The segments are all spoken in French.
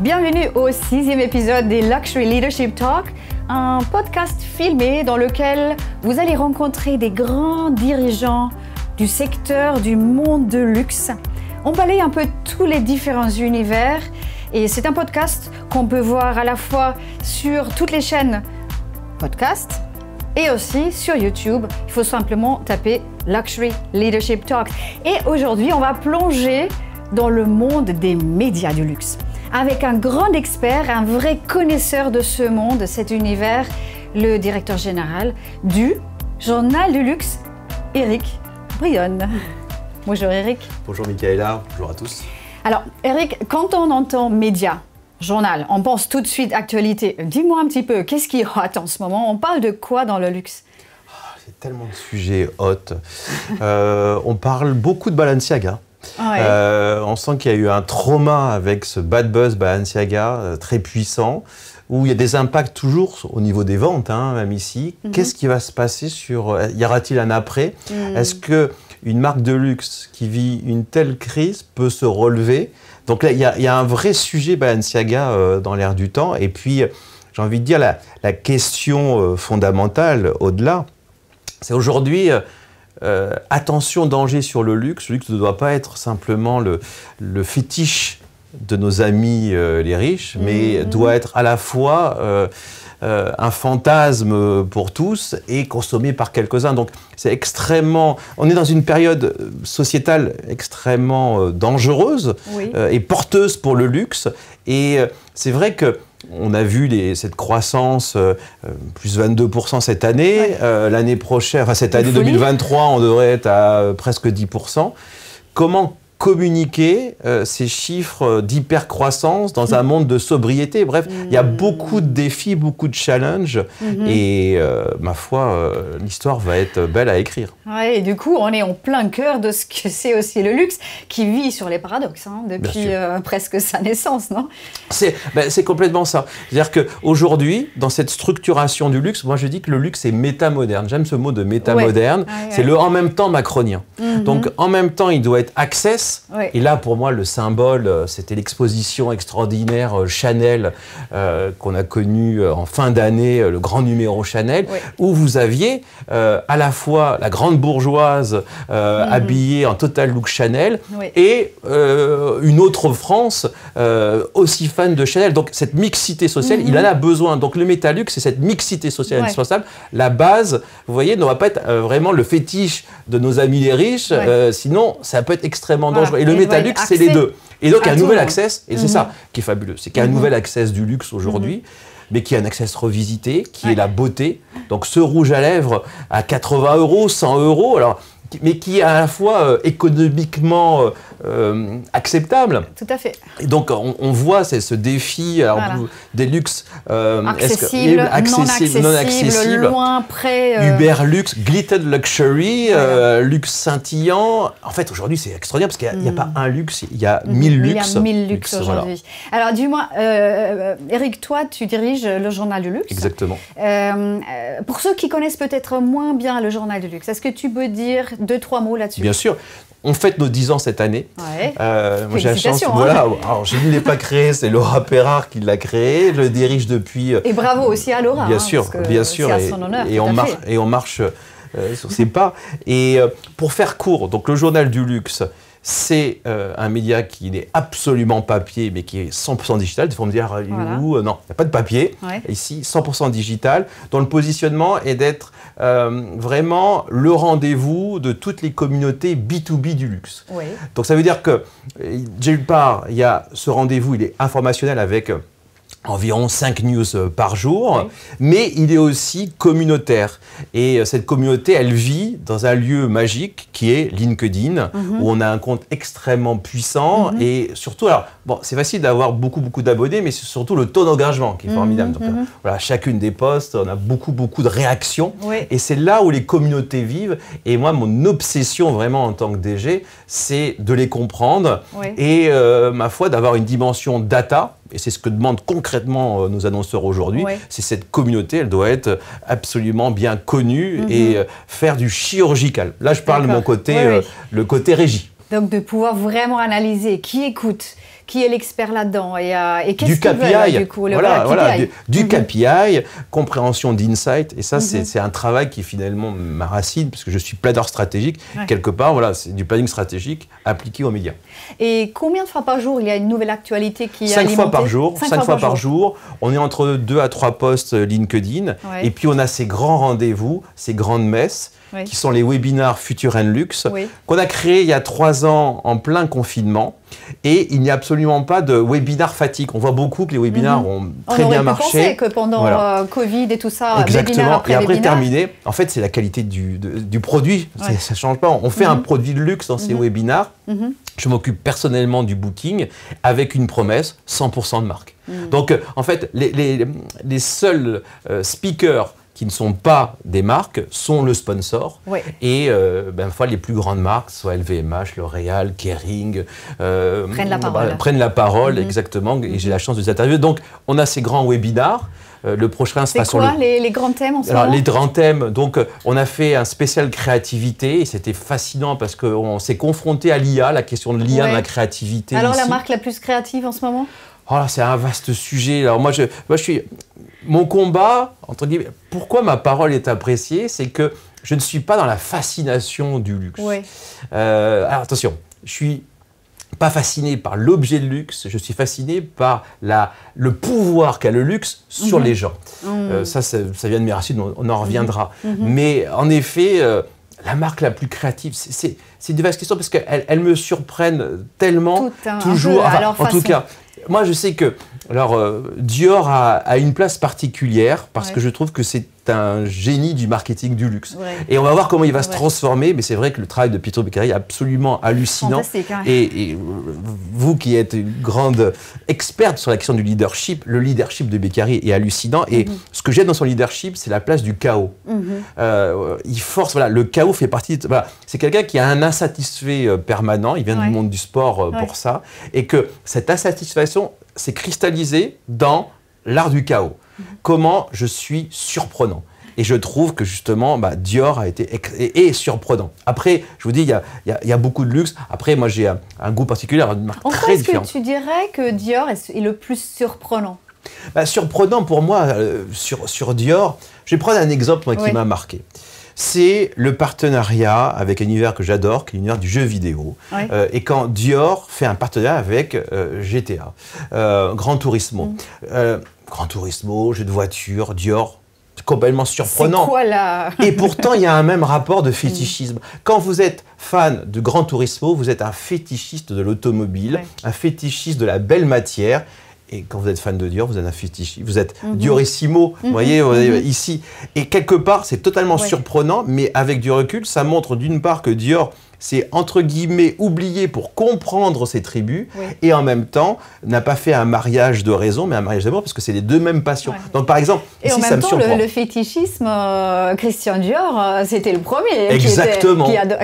Bienvenue au sixième épisode des Luxury Leadership Talk, un podcast filmé dans lequel vous allez rencontrer des grands dirigeants du secteur du monde de luxe. On balaye un peu tous les différents univers et c'est un podcast qu'on peut voir à la fois sur toutes les chaînes podcast et aussi sur YouTube. Il faut simplement taper Luxury Leadership Talk. Et aujourd'hui, on va plonger dans le monde des médias du luxe avec un grand expert, un vrai connaisseur de ce monde, cet univers, le directeur général du Journal du Luxe, Eric Brionne. Bonjour Eric. Bonjour Michaela, bonjour à tous. Alors Eric, quand on entend média, journal, on pense tout de suite actualité. Dis-moi un petit peu, qu'est-ce qui est hot en ce moment On parle de quoi dans le luxe C'est ah, tellement de sujets hot. Euh, on parle beaucoup de Balenciaga. Ah euh, on sent qu'il y a eu un trauma avec ce bad buzz Balenciaga euh, très puissant, où il y a des impacts toujours au niveau des ventes, hein, même ici. Mhm. Qu'est-ce qui va se passer sur. Euh, y aura-t-il un après hmm. Est-ce que une marque de luxe qui vit une telle crise peut se relever Donc là, il y, a un vrai sujet Balenciaga dans l'air du temps. Et puis, j'ai envie de dire, la question fondamentale au-delà, c'est aujourd'hui euh, attention, danger sur le luxe. Le luxe ne doit pas être simplement le, fétiche de nos amis euh, les riches, mais mhm. doit être à la fois euh, un fantasme pour tous et consommé par quelques-uns. Donc c'est extrêmement... On est dans une période sociétale extrêmement dangereuse et porteuse pour le luxe. Et c'est vrai que on a vu les, cette croissance, euh, euh, plus 22% cette année. Euh, l'année prochaine, enfin cette année 2023, on devrait être à presque 10%. Comment communiquer euh, ces chiffres euh, d'hypercroissance dans un monde de sobriété. Bref, il y a beaucoup de défis, beaucoup de challenges. Mhm. Et euh, ma foi, l'histoire va être belle à écrire. et du coup, on est en plein cœur de ce que c'est aussi le luxe qui vit sur les paradoxes hein, depuis presque sa naissance, non ben, C'est complètement ça. C'est-à-dire qu'aujourd'hui, dans cette structuration du luxe, moi je dis que le luxe est métamoderne. J'aime ce mot de métamoderne. c'est le en même temps macronien. Mhm. Donc en même temps, il doit être access et là, pour moi, le symbole, euh, c'était l'exposition extraordinaire euh, Chanel euh, qu'on a connue en fin d'année, le grand numéro Chanel, où vous aviez à la fois la grande bourgeoise mhm. habillée en total look Chanel et une autre France aussi fan de Chanel. Donc cette mixité sociale, il mhm. en a besoin. Donc le métalux, c'est cette mixité sociale indispensable. La base, vous voyez, ne va pas être vraiment le fétiche de nos amis les riches. Euh, sinon, ça peut être extrêmement dangereux. Et le métalux, c'est les deux. Et donc, il y un nouvel access, et c'est mhm. ça qui est fabuleux, c'est qu'il y a un mhm. nouvel access du luxe aujourd'hui. Mhm. Mais qui est un access revisité, qui est la beauté. Donc ce rouge à lèvres à 80 euros, 100 euros. Alors mais qui est à la fois euh, économiquement euh, euh, acceptable. Tout à fait. Et donc on, voit c'est ce défi des luxes accessibles, eh, non, accessibles, loin, près. Uber luxe, glittered luxury, luxe scintillant. En fait aujourd'hui c'est extraordinaire parce qu'il n'y a, pas hmm. un luxe, il y a mille luxes. Il y a mille luxes, aujourd'hui. Alors dis-moi, Eric, toi tu diriges le journal du luxe. Exactement. pour ceux qui connaissent peut-être moins bien le journal du luxe, est-ce que tu peux dire deux, trois mots là-dessus. Bien sûr. On fête nos 10 ans cette année. Ouais. Euh, j'ai la chance. Voilà, hein. oh, alors je ne l'ai pas créé, c'est Laura Perrard qui l'a créé. Je le dirige depuis. Euh, et bravo aussi à Laura. Bien hein, sûr, bien sûr. et, on marche, et on marche sur ses pas. Et euh, pour faire court, donc le journal du luxe, c'est euh, un média qui n'est absolument papier, mais qui est 100% digital. Des fois, me dire ah, euh, non, il n'y a pas de papier. Ici, 100% digital, dont le positionnement est d'être euh, vraiment le rendez-vous de toutes les communautés B2B du luxe. Donc, ça veut dire que, d'une part, il y a ce rendez-vous, il est informationnel avec environ 5 news euh, par jour, mais il est aussi communautaire. Et euh, cette communauté, elle vit dans un lieu magique qui est LinkedIn, mhm. où on a un compte extrêmement puissant. Mhm. Et surtout, alors, bon, c'est facile d'avoir beaucoup, beaucoup d'abonnés, mais c'est surtout le taux d'engagement qui est mhm, formidable. Euh, voilà, chacune des postes, on a beaucoup, beaucoup de réactions. Et c'est là où les communautés vivent. Et moi, mon obsession vraiment en tant que DG, c'est de les comprendre et, ma foi, d'avoir une dimension data et c'est ce que demandent concrètement euh, nos annonceurs aujourd'hui. C'est cette communauté, elle doit être absolument bien connue mhm. et euh, faire du chirurgical. Là, je parle de mon côté, euh, le côté régie. Donc de pouvoir vraiment analyser qui écoute, qui est l'expert là-dedans et, euh, qu'est-ce du coup voilà, du, mhm. KPI, compréhension d'insight et ça c'est mhm. un travail qui finalement ma parce que je suis planeur stratégique quelque part voilà c'est du planning stratégique appliqué aux médias. Et combien de fois par jour il y a une nouvelle actualité qui cinq est fois par jour, cinq, fois, par jour. On est entre deux à trois postes euh, LinkedIn et puis on a ces grands rendez-vous, ces grandes messes qui sont les webinars Futur Luxe, qu'on a créé il y a trois ans en plein confinement. Et il n'y a absolument pas de webinar fatigue. On voit beaucoup que les webinars mhm. ont très bien marché. On aurait que pendant euh, Covid et tout ça, Exactement. Après et après terminé, en fait, c'est la qualité du, du produit. Ça ne change pas. On fait un mhm. produit de luxe dans ces mhm. webinars. Je m'occupe personnellement du booking avec une promesse 100% de marque. Donc, euh, en fait, les, les, seuls euh, speakers qui ne sont pas des marques sont le sponsor. Et euh, ben, fois, les plus grandes marques, soit LVMH, L'Oréal, Kering, euh, prennent la bah, parole. prennent la parole, mhm. exactement. Et j'ai mhm. la chance de les interviewer. Donc, on a ces grands webinars. Euh, le prochain se quoi, les, grands thèmes en Alors, Les grands thèmes, donc on a fait un spécial créativité et c'était fascinant parce qu'on s'est confronté à l'IA, la question de l'IA dans la créativité. Alors la marque la plus créative en ce moment oh c'est un vaste sujet. Alors moi, je, moi, je suis, mon combat, entre guillemets, pourquoi ma parole est appréciée, c'est que je ne suis pas dans la fascination du luxe. Euh, alors attention, je suis pas fasciné par l'objet de luxe, je suis fasciné par la, le pouvoir qu'a le luxe sur mhm. les gens. Mhm. Euh, ça, ça, vient de mes racines, on, en reviendra. Mhm. Mais en effet, euh, la marque la plus créative, c'est une vaste question parce qu'elles me surprennent tellement, toujours, en tout cas, moi, je sais que alors, euh, Dior a, une place particulière parce que je trouve que c'est c'est un génie du marketing du luxe. Et on va voir comment il va se transformer, mais c'est vrai que le travail de Pietro Beccari est absolument hallucinant. Hein. Et, vous qui êtes une grande experte sur la question du leadership, le leadership de Beccari est hallucinant. Et mhm. ce que j'aime dans son leadership, c'est la place du chaos. Mhm. Euh, il force, voilà, le chaos fait partie. De, c'est quelqu'un qui a un insatisfait euh, permanent, il vient du monde du sport euh, pour ça, et que cette insatisfaction s'est cristallisée dans l'art du chaos. Comment je suis surprenant et je trouve que justement, bah, Dior a été et, surprenant. Après, je vous dis, il y, a, beaucoup de luxe. Après, moi, j'ai un, goût particulier, une marque en très En quoi Est-ce que tu dirais que Dior est, le plus surprenant bah, Surprenant pour moi, euh, sur, Dior, je vais prendre un exemple qui m'a marqué c'est le partenariat avec un univers que j'adore, qui est l'univers du jeu vidéo. Euh, et quand Dior fait un partenariat avec euh, GTA, euh, Grand Turismo. Mm. Grand Turismo, jeu de voiture, Dior, complètement surprenant. Quoi, là Et pourtant, il y a un même rapport de mm. fétichisme. Quand vous êtes fan de Grand Turismo, vous êtes un fétichiste de l'automobile, un fétichiste de la belle matière. Et quand vous êtes fan de Dior, vous êtes un fétichiste, vous êtes mhm. Diorissimo, vous mhm. voyez, mhm. ici. Et quelque part, c'est totalement surprenant, mais avec du recul, ça montre d'une part que Dior c'est entre guillemets oublié pour comprendre ces tribus et en même temps n'a pas fait un mariage de raison mais un mariage d'amour parce que c'est les deux mêmes passions. Donc par exemple, et en même temps, le, fétichisme, euh, Christian Dior, euh, c'était le premier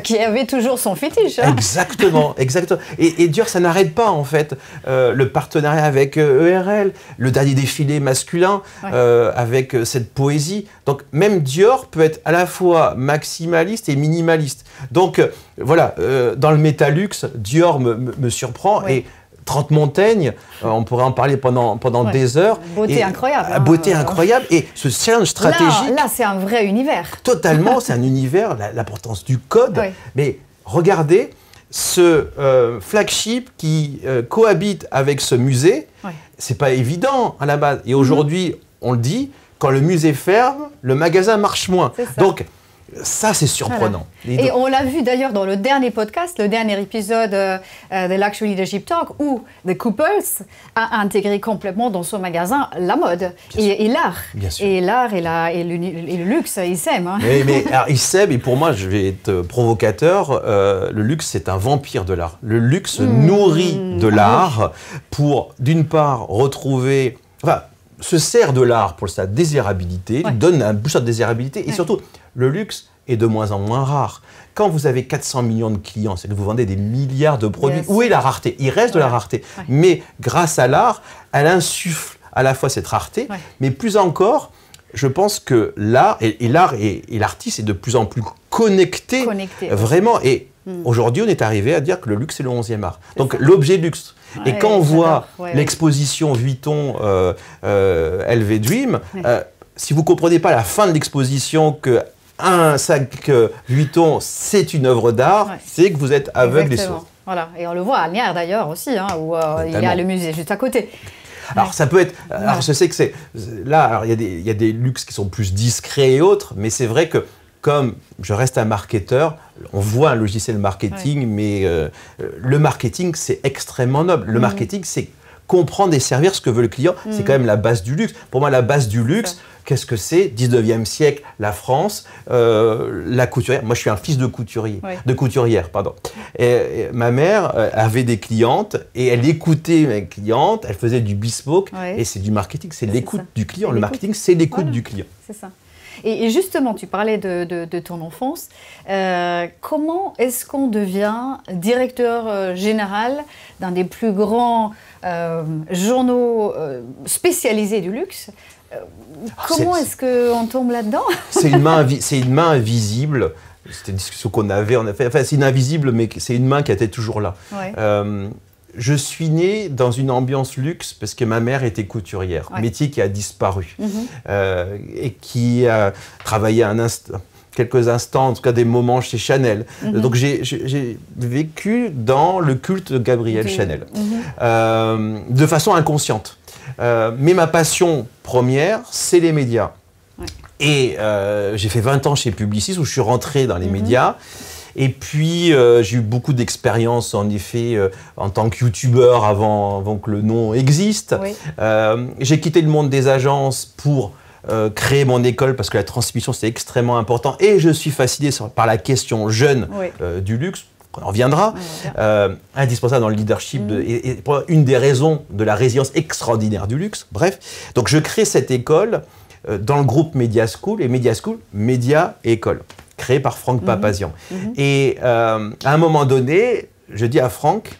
Qui, avait toujours son fétiche. Hein. Exactement, exactement. Et, Dior, ça n'arrête pas en fait. Euh, le partenariat avec ERL, e le dernier défilé masculin avec cette poésie. Donc même Dior peut être à la fois maximaliste et minimaliste. Donc euh, voilà, euh, dans le métalux, Dior me, surprend et Trente Montaigne, euh, on pourrait en parler pendant, pendant des heures. Beauté incroyable. Ah, hein. beauté incroyable. Et ce challenge stratégique. Là, c'est un vrai univers. Totalement, c'est un univers, l'importance du code. Mais regardez ce flagship qui cohabite avec ce musée. Ce C'est pas évident à la base. Et aujourd'hui, on le dit, quand le musée ferme, le magasin marche moins. Donc, ça, c'est surprenant. Et on l'a vu d'ailleurs dans le dernier podcast, le dernier épisode euh, euh, de l'Actual Leadership Talk, où The Couples a intégré complètement dans son magasin la mode et, l'art. Et l'art et, et, et, le luxe, ils s'aiment. Hein. Mais, ils s'aiment, et pour moi, je vais être provocateur, euh, le luxe, c'est un vampire de l'art. Le luxe hmm. nourrit de ah l'art pour, d'une part, retrouver se sert de l'art pour sa désirabilité, donne un boost de désirabilité, et surtout, le luxe est de moins en moins rare. Quand vous avez 400 millions de clients, c'est que vous vendez des milliards de produits, où est la rareté Il reste de la rareté. Mais grâce à l'art, elle insuffle à la fois cette rareté, mais plus encore, je pense que l'art, et, l'art et, l'artiste est de plus en plus connecté, vraiment, et mm. Aujourd'hui, on est arrivé à dire que le luxe est le 11e art. Donc l'objet luxe, et quand on voit l'exposition Vuitton euh, euh LV Dream, euh, si vous ne comprenez pas la fin de l'exposition que un sac euh, Vuitton, c'est une œuvre d'art, c'est que vous êtes aveugle des sources. Voilà, et on le voit à Amiens d'ailleurs aussi, hein, où il y a le musée juste à côté. Alors ça peut être. Alors je sais que c'est. Là, il y, a des luxes qui sont plus discrets et autres, mais c'est vrai que comme je reste un marketeur, on voit un logiciel marketing, mais euh, euh, le marketing, c'est extrêmement noble. Le mm. marketing, c'est comprendre et servir ce que veut le client. Mm. C'est quand même la base du luxe. Pour moi, la base du luxe, qu'est-ce que c'est 19e siècle, la France, euh, la couturière. Moi, je suis un fils de couturier, de couturière, pardon. ma mère avait des clientes et elle écoutait mes clientes. Elle faisait du bespoke et c'est du marketing, c'est l'écoute du client. Le marketing, c'est l'écoute du client. C'est ça. Et, justement, tu parlais de, ton enfance. Euh, comment est-ce qu'on devient directeur euh, général d'un des plus grands euh, journaux spécialisés du luxe ah, Comment est-ce que qu'on tombe là-dedans C'est une, main une main invisible. C'était une discussion qu'on avait, on Enfin, c'est une invisible, mais c'est une main qui était toujours là je suis né dans une ambiance luxe parce que ma mère était couturière, métier qui a disparu mhm. euh, et qui a travaillé quelques instants, en tout cas des moments chez Chanel. Mhm. Donc j'ai vécu dans le culte de Gabrielle Chanel, mhm. euh, de façon inconsciente. Euh, mais ma passion première, c'est les médias. Et j'ai fait 20 ans chez Publicis où je suis rentré dans les médias. Et puis, euh, j'ai eu beaucoup d'expérience, en effet, euh, en tant que youtubeur avant, avant que le nom existe. Euh, j'ai quitté le monde des agences pour créer mon école parce que la transmission c'est extrêmement important et je suis fasciné par la question jeune du luxe. On reviendra, indispensable dans le leadership mm. et, une des raisons de la résilience extraordinaire du luxe. Bref, donc je crée cette école dans le groupe Media School et Media School, Média et École créé par Franck mhm. Papazian. Mhm. Et euh, à un moment donné, je dis à Franck,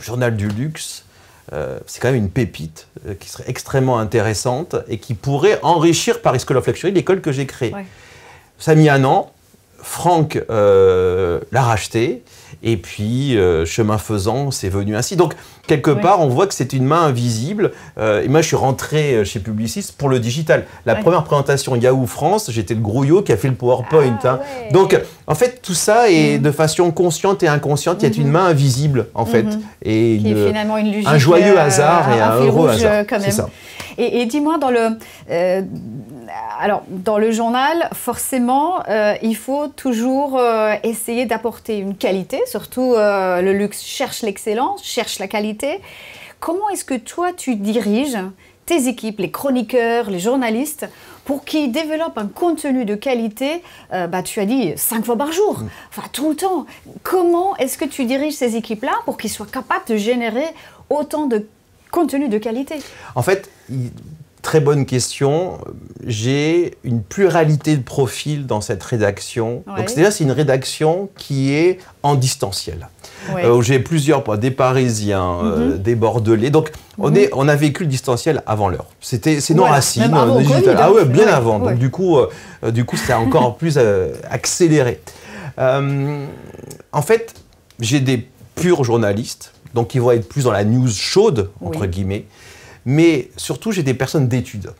Journal du Luxe, euh, c'est quand même une pépite euh, qui serait extrêmement intéressante et qui pourrait enrichir Paris School of Luxury, l'école que j'ai créée. Ça a mis un an. Franck l'a racheté et puis chemin faisant, c'est venu ainsi. Donc quelque part, on voit que c'est une main invisible. Euh, et moi, je suis rentré euh, chez Publicis pour le digital. La première présentation Yahoo France, j'étais le grouillot qui a fait le PowerPoint. Ah hein. Donc, en fait, tout ça est mhm. de façon consciente et inconsciente. Il y a une mhm. main invisible, en fait. Mhm. Et finalement une un joyeux euh, hasard et un, heureux hasard. Ça. Et, dis-moi, dans le. alors, dans le journal, forcément, il faut toujours essayer d'apporter une qualité, surtout le luxe cherche l'excellence, cherche la qualité Comment est-ce que toi, tu diriges tes équipes, les chroniqueurs, les journalistes, pour qu'ils développent un contenu de qualité, euh, bah, tu as dit, cinq fois par jour, mm. enfin tout le temps. Comment est-ce que tu diriges ces équipes-là pour qu'ils soient capables de générer autant de contenu de qualité En fait, très bonne question. J'ai une pluralité de profils dans cette rédaction. donc Donc déjà, c'est une rédaction qui est en distanciel où euh, j'ai plusieurs points, des Parisiens, euh, mhm. des Bordelais. Donc, on, mhm. est, on a vécu le distanciel avant l'heure. C'était, c'est non racines. racine, Ah ouais, bien avant. Donc, du coup, euh, du coup, c'est encore plus accéléré. en fait, j'ai des purs journalistes, donc ils vont être plus dans la news chaude, entre guillemets. Mais surtout, j'ai des personnes d'études.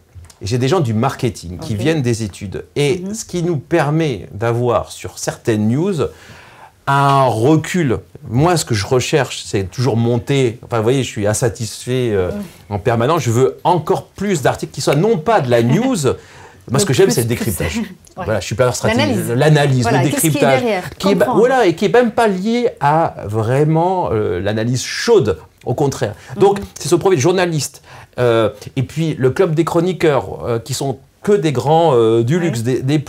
J'ai des gens du marketing qui viennent des études. Et mhm. ce qui nous permet d'avoir sur certaines news un recul. Moi, ce que je recherche, c'est toujours monter. Enfin, vous voyez, je suis insatisfait euh, en permanence. Je veux encore plus d'articles qui soient non pas de la news. Moi, ce que j'aime, c'est le décryptage. Voilà, je suis pas stratégique. L'analyse, le décryptage. Qui, voilà, et qui est même pas lié à vraiment euh, l'analyse chaude. Au contraire. Mhm. Donc, c'est ce de journaliste. Euh, et puis, le club des chroniqueurs, qui sont que des grands du luxe, des, des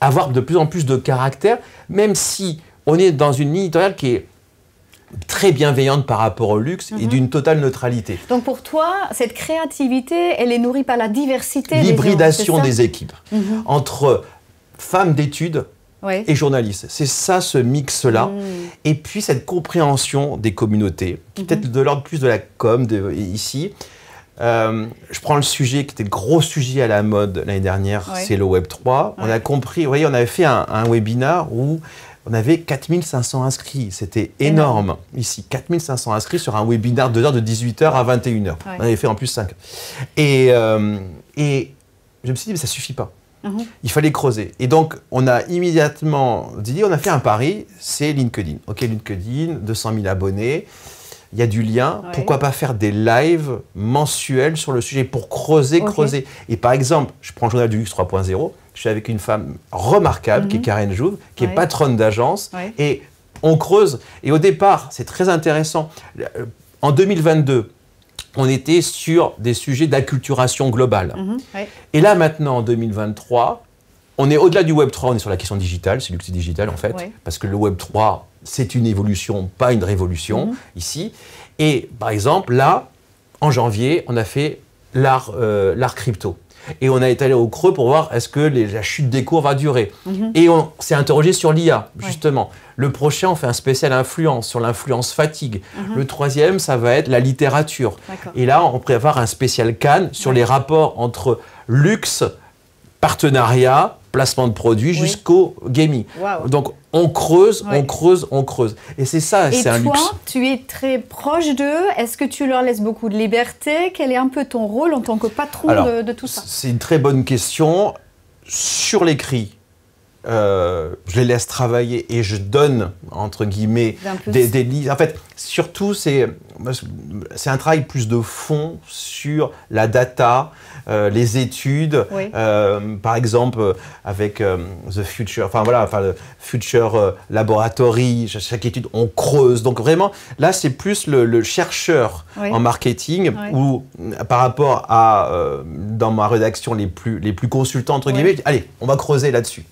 Avoir de plus en plus de caractère, même si on est dans une qui est très bienveillante par rapport au luxe et mhm. d'une totale neutralité. Donc pour toi, cette créativité, elle est nourrie par la diversité L'hybridation des, équipes mhm. entre femmes d'études et journalistes. C'est ça ce mix-là. Mhm. Et puis cette compréhension des communautés, qui peut-être de l'ordre plus de la com ici. Euh, je prends le sujet qui était gros sujet à la mode l'année dernière, c'est le Web 3. On a compris, vous voyez, on avait fait un, un webinar où on avait 4500 inscrits. C'était énorme. Ici, 4500 inscrits sur un webinaire de 2h de 18h à 21h. On avait fait en plus 5. Euh, et, je me suis dit, mais ça suffit pas. Uh-huh. Il fallait creuser. Et donc, on a immédiatement dit, on a fait un pari, c'est LinkedIn. OK, LinkedIn, 200 000 abonnés, il y a du lien. Pourquoi pas faire des lives mensuels sur le sujet pour creuser, creuser Et par exemple, je prends le journal du X 3.0 je suis avec une femme remarquable qui est mhm. Karen Jouve, qui est patronne d'agence. Et on creuse. Et au départ, c'est très intéressant. Euh, en 2022, on était sur des sujets d'acculturation globale. Mhm, Et là, maintenant, en 2023, on est au-delà du Web 3, on est sur la question digitale, c'est l'outil digital en fait, parce que le Web 3, c'est une évolution, pas une révolution mhm. ici. Et par exemple, là, en janvier, on a fait l'art euh, crypto et on a étalé au creux pour voir est-ce que la chute des cours va durer. Mhm. Et on s'est interrogé sur l'IA, justement. Le prochain, on fait un spécial influence sur l'influence fatigue. Mhm. Le troisième, ça va être la littérature. Et là, on prépare un spécial CAN sur les rapports entre luxe, partenariat, placement de produits jusqu'au gaming. Donc on creuse, on creuse, on creuse. Et c'est ça, c'est un luxe. tu es très proche d'eux. Est-ce que tu leur laisses beaucoup de liberté Quel est un peu ton rôle en tant que patron de, tout ça C'est une très bonne question. Sur l'écrit, euh, je les laisse travailler et je donne, entre guillemets, des, des listes. En fait, surtout, c'est un travail plus de fond sur la data, euh, les études, euh, par exemple, avec The Future, enfin voilà, enfin, le Future Laboratory, chaque étude, on creuse. Donc vraiment, là, c'est plus le, chercheur en marketing ou par rapport à, dans ma rédaction, les plus, les plus consultants, entre guillemets, allez, on va creuser là-dessus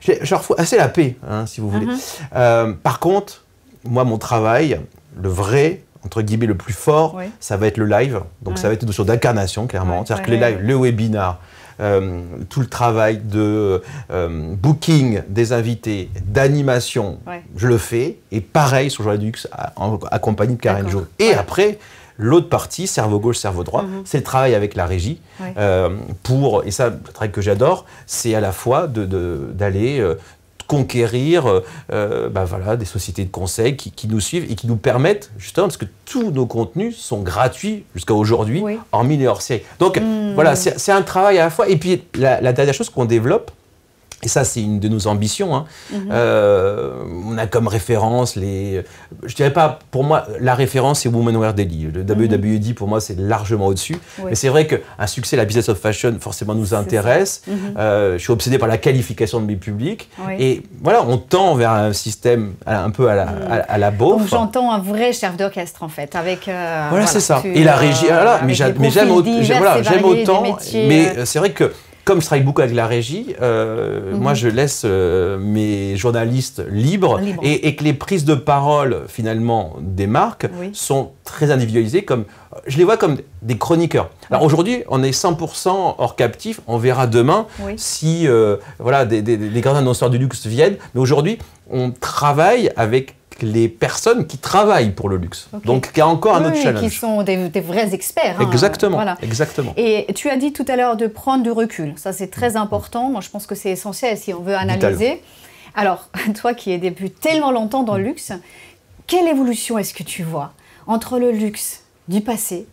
je, assez la paix, hein, si vous voulez. Mhm. Euh, par contre, moi, mon travail, le vrai, entre guillemets, le plus fort, ça va être le live. Donc, ça va être une notion d'incarnation, clairement. C'est-à-dire que les lives, le webinar, euh, tout le travail de euh, booking des invités, d'animation, je le fais. Et pareil sur Joie Dux, accompagné de Karen Jo. Et après, L'autre partie, cerveau gauche, cerveau droit, mhm. c'est le travail avec la régie. Euh, pour, et ça, le travail que j'adore, c'est à la fois d'aller de, euh, conquérir euh, bah voilà, des sociétés de conseil qui, nous suivent et qui nous permettent, justement, parce que tous nos contenus sont gratuits jusqu'à aujourd'hui, en mine hors série. Donc hmm. voilà, c'est un travail à la fois. Et puis la dernière chose qu'on développe, et ça, c'est une de nos ambitions. Hein. Mhm. Euh, on a comme référence les. Je dirais pas, pour moi, la référence, c'est Woman Wear Daily. Le WWD, e mhm. pour moi, c'est largement au-dessus. Mais c'est vrai qu'un succès, la business of fashion, forcément, nous intéresse. Mhm. Euh, je suis obsédé par la qualification de mes publics. Et voilà, on tend vers un système un peu à la, à, J'entends un vrai chef d'orchestre, en fait. avec... Euh, voilà, c'est ça. Et la régie. Voilà, mais j'aime autant. mais c'est vrai que comme je avec la régie, euh, mhm. moi je laisse euh, mes journalistes libres, et, que les prises de parole finalement des marques sont très individualisées. Comme, je les vois comme des chroniqueurs. Alors aujourd'hui, on est 100% hors captif. On verra demain si euh, voilà, des, des grands annonceurs du luxe viennent. Mais aujourd'hui, on travaille avec les personnes qui travaillent pour le luxe. Donc, il y a encore un autre challenge. Qui sont des, vrais experts. Hein. exactement. Et tu as dit tout à l'heure de prendre du recul. Ça, c'est très mm. important. Moi, je pense que c'est essentiel si on veut analyser. Alors, toi qui es début tellement longtemps dans le mm. luxe, quelle évolution est-ce que tu vois entre le luxe du passé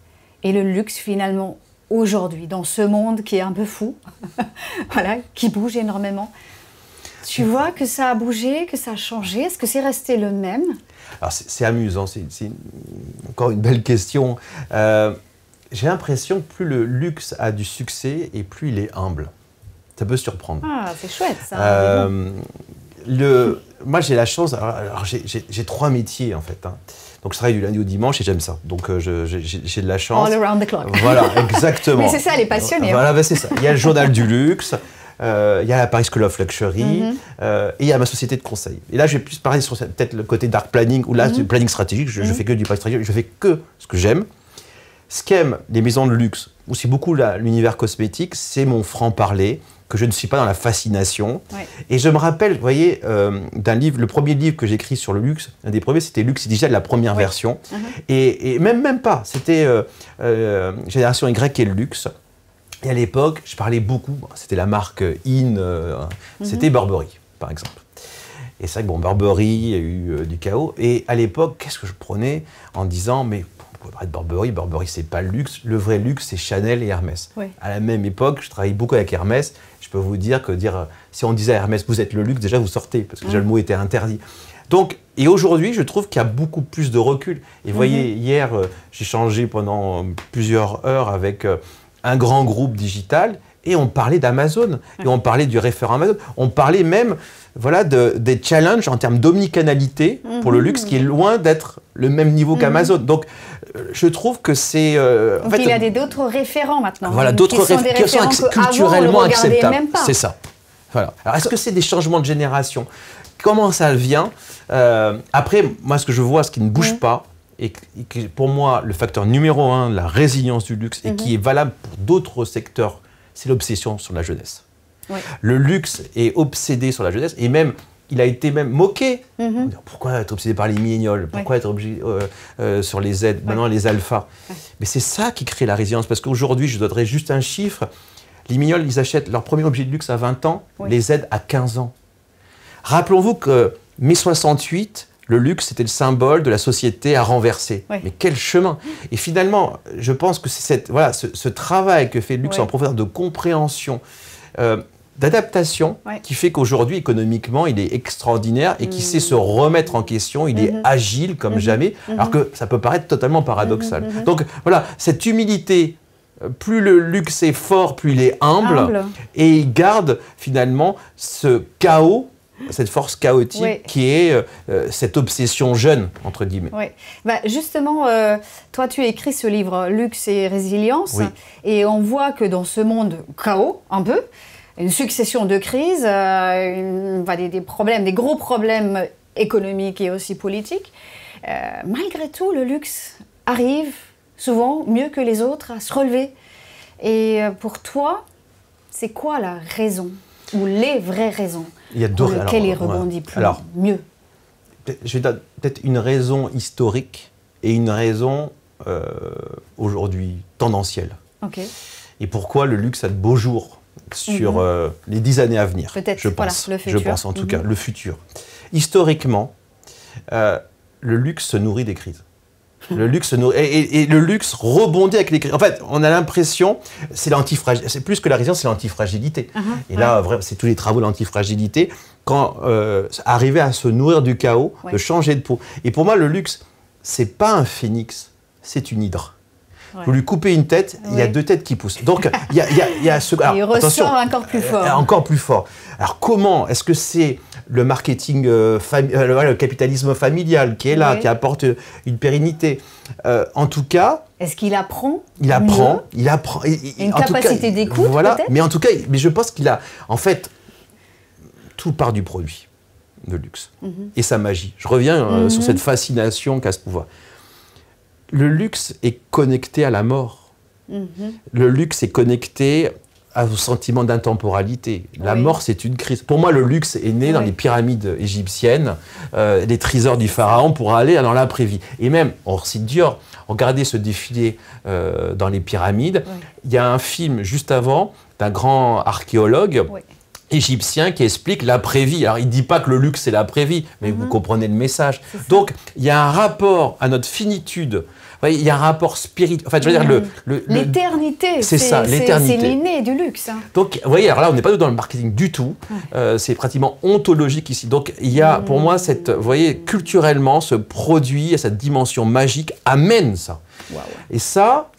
et le luxe finalement aujourd'hui, dans ce monde qui est un peu fou, voilà, qui bouge énormément tu vois que ça a bougé, que ça a changé Est-ce que c'est resté le même Alors c'est amusant, c'est encore une belle question. Euh, j'ai l'impression que plus le luxe a du succès et plus il est humble. Ça peut surprendre. Ah, c'est chouette ça. Euh, le, moi, j'ai la chance. Alors, j'ai trois métiers en fait. Hein. Donc, je travaille du lundi au dimanche et j'aime ça. Donc, euh, j'ai de la chance. All around the clock. Voilà, exactement. Mais c'est ça, les passionnés. Voilà, hein. bah, c'est ça. Il y a le journal du luxe. Euh, il y a Paris School of Luxury, mhm. euh, et il y a ma société de conseil. Et là, je vais plus parler sur peut-être le côté dark planning, ou là, mhm. du planning stratégique, je, ne mhm. fais que du planning stratégique, je fais que ce que j'aime. Ce qu'aiment les maisons de luxe, aussi beaucoup l'univers cosmétique, c'est mon franc-parler, que je ne suis pas dans la fascination. Et je me rappelle, vous voyez, euh, d'un livre, le premier livre que j'écris sur le luxe, un des premiers, c'était Luxe Digital, la première version. et, même, même pas, c'était Génération Y et le luxe. Et à l'époque, je parlais beaucoup, hein, c'était la marque In, euh, hein, mhm. c'était Burberry, par exemple. Et c'est vrai que bon, Burberry, il y a eu euh, du chaos. Et à l'époque, qu'est-ce que je prenais en disant, mais on pouvez parler de Burberry, Burberry, c'est pas le luxe. Le vrai luxe, c'est Chanel et Hermès. À la même époque, je travaillais beaucoup avec Hermès. Je peux vous dire que dire, euh, si on disait à Hermès, vous êtes le luxe, déjà vous sortez, parce que mhm. le mot était interdit. Donc, et aujourd'hui, je trouve qu'il y a beaucoup plus de recul. Et vous voyez, mhm. hier, j'ai changé pendant plusieurs heures avec un grand groupe digital et on parlait d'Amazon, et on parlait du référent Amazon, on parlait même voilà, de, des challenges en termes d'omnicanalité pour le luxe qui est loin d'être le même niveau mhm. qu'Amazon. Donc euh, je trouve que c'est... Euh, en fait, il y a d'autres référents maintenant. Voilà, d'autres référents qui sont culturellement acceptables. C'est ça. Voilà. Alors est-ce que c'est des changements de génération Comment ça vient euh, Après, moi ce que je vois, ce qui ne bouge mhm. pas, et pour moi, le facteur numéro un de la résilience du luxe et qui mhm. est valable pour d'autres secteurs, c'est l'obsession sur la jeunesse. Le luxe est obsédé sur la jeunesse et même il a été même moqué. Mhm. Pourquoi être obsédé par les mignols Pourquoi être obsédé euh, euh, sur les Z, maintenant les alphas Mais c'est ça qui crée la résilience, parce qu'aujourd'hui, je donnerai juste un chiffre. Les mignols, ils achètent leur premier objet de luxe à 20 ans, les Z à 15 ans. Rappelons-vous que mai 68, le luxe c'était le symbole de la société à renverser. Mais quel chemin Et finalement, je pense que c'est cette, voilà, ce, travail que fait le luxe en profondeur de compréhension, euh, d'adaptation, qui fait qu'aujourd'hui, économiquement, il est extraordinaire et qui mmh. sait se remettre en question, il est mmh. agile comme mmh. jamais, alors que ça peut paraître totalement paradoxal. Donc voilà, cette humilité euh, plus le luxe est fort, plus il est humble. et il garde finalement ce chaos cette force chaotique qui est euh, euh, cette obsession jeune, entre guillemets. Bah, justement, euh, toi, tu as écris ce livre Luxe et résilience, et on voit que dans ce monde chaos, un peu, une succession de crises, bah, des, problèmes, des gros problèmes économiques et aussi politiques, malgré tout, le luxe arrive souvent mieux que les autres à se relever. Et pour toi, c'est quoi la raison ou les vraies raisons il y a pour lesquelles il rebondit plus, mieux Je vais peut-être une raison historique et une raison euh, aujourd'hui tendancielle. Et pourquoi le luxe a de beaux jours sur mhm. euh, les dix années à venir Peut-être, je pense. le futur. Je pense en tout mhm. cas, le futur. Historiquement, euh, le luxe se nourrit des crises. Le luxe et, le luxe rebondit avec les En fait, on a l'impression, c'est c'est plus que la résilience, c'est l'antifragilité. Uh-huh, et là, c'est tous les travaux de l'antifragilité, quand euh, arriver à se nourrir du chaos, de changer de peau. Et pour moi, le luxe, c'est pas un phénix, c'est une hydre. Vous lui coupez une tête, il y a deux têtes qui poussent. Donc, il y a, y a ce. il ressort encore plus euh, fort. Encore plus fort. Alors, comment Est-ce que c'est le marketing, euh, euh, le capitalisme familial qui est là, qui apporte une pérennité. Euh, en tout cas. Est-ce qu'il apprend Il apprend, il apprend. une capacité d'écoute. Voilà, mais en tout cas, mais je pense qu'il a. En fait, tout part du produit, de luxe, mhm. et sa magie. Je reviens sur mhm. cette fascination qu'a ce pouvoir. Le luxe est connecté à la mort. Mhm. Le luxe est connecté au sentiment d'intemporalité. La mort, c'est une crise. Pour moi, le luxe est né dans les pyramides égyptiennes, euh, les trésors du pharaon pour aller dans l'après-vie. Et même, on recite Dior, regardez ce défilé euh, dans les pyramides. Il y a un film juste avant d'un grand archéologue égyptien qui explique l'après-vie. Alors, il ne dit pas que le luxe, c'est l'après-vie, mais vous mhm. comprenez le message. Donc, il y a un rapport à notre finitude il y a un rapport spirituel. Enfin, je veux dire, le. L'éternité. C'est ça, l'éternité. C'est l'inné du luxe. Hein. Donc, vous voyez, alors là, on n'est pas dans le marketing du tout. Euh, c'est pratiquement ontologique ici. Donc, il y a, mm. pour moi, cette. voyez, culturellement, ce produit cette dimension magique amène ça. Et ça.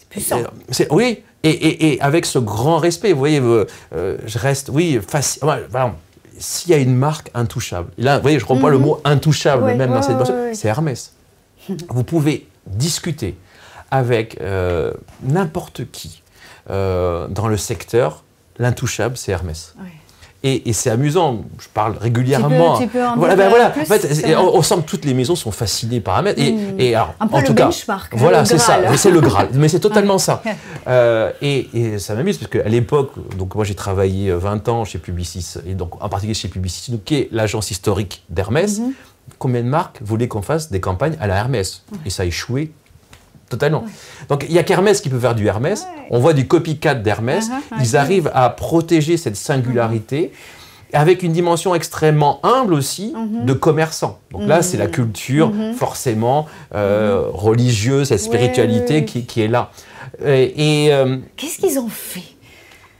C'est euh, oui, et, avec ce grand respect, vous voyez, euh, je reste, oui, facile. S'il y a une marque intouchable, là, vous voyez, je reprends mm-hmm. le mot intouchable même dans cette version, C'est Hermès. vous pouvez discuter avec euh, n'importe qui euh, dans le secteur, l'intouchable, c'est Hermès. Et, c'est amusant, je parle régulièrement. en voilà, ben en fait, on, sent que toutes les maisons sont fascinées par Hermès. Et, hmm. un peu en le tout cas, voilà, c'est ça, c'est le Graal. Mais c'est totalement ça. Euh, et, ça m'amuse parce qu'à l'époque, donc moi j'ai travaillé 20 ans chez Publicis, et donc en particulier chez Publicis, qui est l'agence historique d'Hermès. Mhm combien de marques voulaient qu'on fasse des campagnes à la Hermès Et ça a échoué totalement. Donc il n'y a qu'Hermès qui peut faire du Hermès. On voit du copycat d'Hermès. Ah, ah, ah, Ils arrivent à protéger cette singularité. Avec une dimension extrêmement humble aussi mm-hmm. de commerçant. Donc là, c'est la mm-hmm. culture mm-hmm. forcément euh, religieuse, cette spiritualité qui, est là. Et, euh, qu'est-ce qu'ils ont fait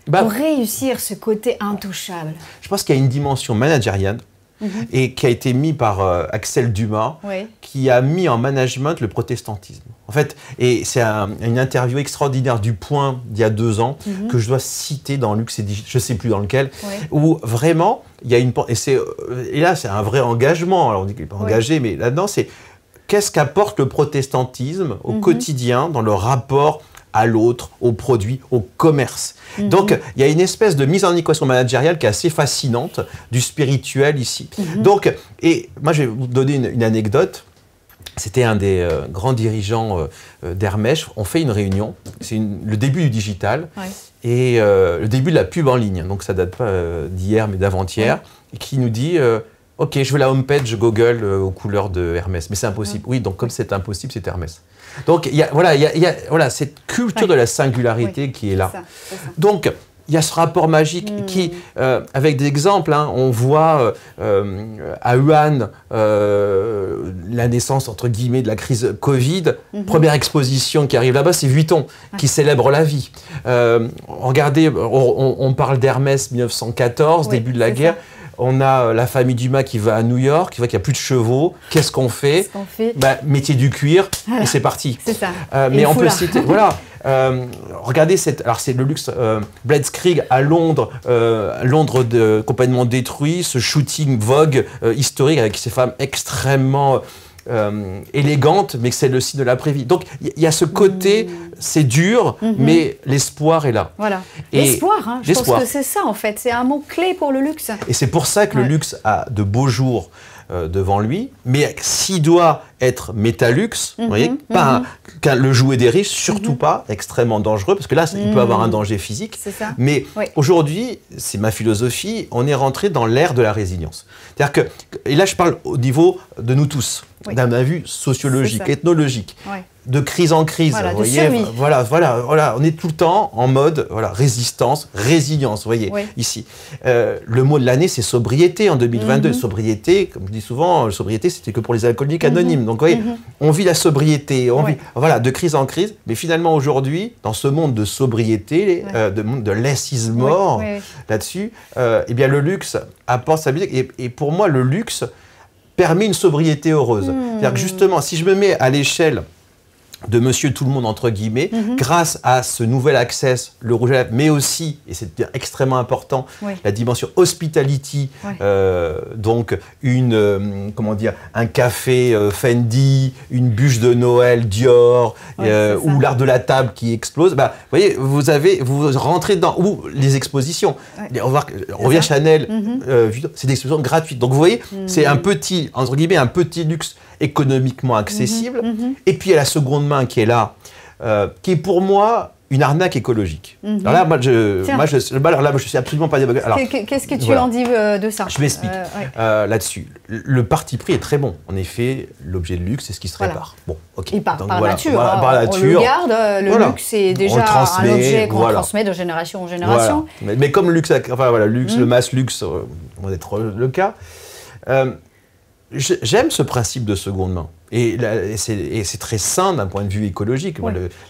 bah, pour réussir ce côté intouchable Je pense qu'il y a une dimension managériale Mhm. et qui a été mis par euh, Axel Dumas, qui a mis en management le protestantisme. En fait, et c'est une interview extraordinaire du Point d'il y a deux ans mhm. que je dois citer dans Luxe et je sais plus dans lequel, où vraiment il y a une et, euh, et là c'est un vrai engagement. Alors on dit qu'il n'est pas engagé, mais là-dedans c'est qu'est-ce qu'apporte le protestantisme au mhm. quotidien dans le rapport à l'autre, au produit, au commerce. Mhm. Donc, il y a une espèce de mise en équation managériale qui est assez fascinante du spirituel ici. Mhm. Donc, et moi, je vais vous donner une, anecdote. C'était un des euh, grands dirigeants euh, euh, d'Hermès. On fait une réunion. C'est le début du digital et le début de la pub en ligne. Donc, ça date pas d'hier, mais d'avant-hier. Qui nous dit Ok, je veux la homepage Google aux couleurs de Hermès. Mais c'est impossible. Oui, donc, comme c'est impossible, c'est Hermès. Donc y a, voilà, il y, a, voilà, cette culture de la singularité qui est là. Donc il y a ce rapport magique hmm. qui, euh, avec des exemples, hein, on voit euh, euh, à Wuhan la naissance, entre guillemets, de la crise Covid. Mhm. Première exposition qui arrive là-bas, c'est Vuitton, qui célèbre la vie. regardez, on, parle d'Hermès 1914, début de la guerre. On a euh, la famille Dumas qui va à New York, qui voit qu'il n'y a plus de chevaux. Qu'est-ce qu'on fait, bah, Métier du cuir, et c'est parti. C'est ça. Euh, mais on peut citer. voilà. Euh, regardez cette. Alors, c'est le luxe. bledskrieg à Londres, Londres de, complètement détruit, ce shooting Vogue historique avec ces femmes extrêmement euh, élégante, mais que c'est le signe de l'après-vie. Donc il y, a ce côté, mmh. c'est dur, mmh. mais l'espoir est là. Voilà. L'espoir, hein, je pense que c'est ça en fait, c'est un mot clé pour le luxe. Et c'est pour ça que le luxe a de beaux jours. Euh, devant lui, mais s'il doit être métalux, vous mhm, voyez, mhm. le jouet des riches, surtout mhm. pas, extrêmement dangereux, parce que là, il peut avoir un danger physique. Mais aujourd'hui, c'est ma philosophie, on est rentré dans l'ère de la résilience. C'est-à-dire que, et là, je parle au niveau de nous tous, d'un point vue sociologique, ethnologique de crise en crise. voyez, voilà, voilà, on est tout le temps en mode voilà, résistance, résilience, vous voyez, ici. Euh, le mot de l'année, c'est sobriété en 2022. Mhm. Sobriété, comme je dis souvent, euh, sobriété, c'était que pour les alcooliques mhm. anonymes. Donc, voyez, mhm. on vit la sobriété, on voilà, de crise en crise. Mais finalement, aujourd'hui, dans ce monde de sobriété, euh, de monde de là-dessus, eh bien, le luxe apporte sa musique. Et, et pour moi, le luxe permet une sobriété heureuse. Hmm. C'est-à-dire que justement, si je me mets à l'échelle de Monsieur Tout le Monde, entre guillemets, mhm. grâce à ce nouvel access, le rouge à lèvres, mais aussi, et c'est extrêmement important, la dimension hospitality, euh, donc une, euh, comment dire, un café euh, Fendi, une bûche de Noël Dior, ou l'art de la table qui explose. Bah, vous voyez, vous avez, vous rentrez dans, ou les expositions. On, revient Chanel, mhm. c'est des expositions gratuites. Donc vous voyez, mhm. c'est un petit, entre guillemets, un petit luxe économiquement accessible. Mhm, mhm. Et puis il y a la seconde main qui est là, euh, qui est pour moi une arnaque écologique. Mhm. Alors là, moi, je, moi, je, là, je suis absolument pas. Qu'est-ce que tu en dis euh, de ça Je m'explique euh, euh, là-dessus. Le, parti pris est très bon. En effet, l'objet de luxe, c'est ce qui se répare. Bon, ok. par, la par nature, on, le garde. Le luxe est déjà un objet qu'on transmet de génération en génération. Mais, comme comme luxe, enfin voilà, luxe, mm. le masse luxe, on va être le cas. J'aime ce principe de seconde main. Et, c'est très sain d'un point de vue écologique.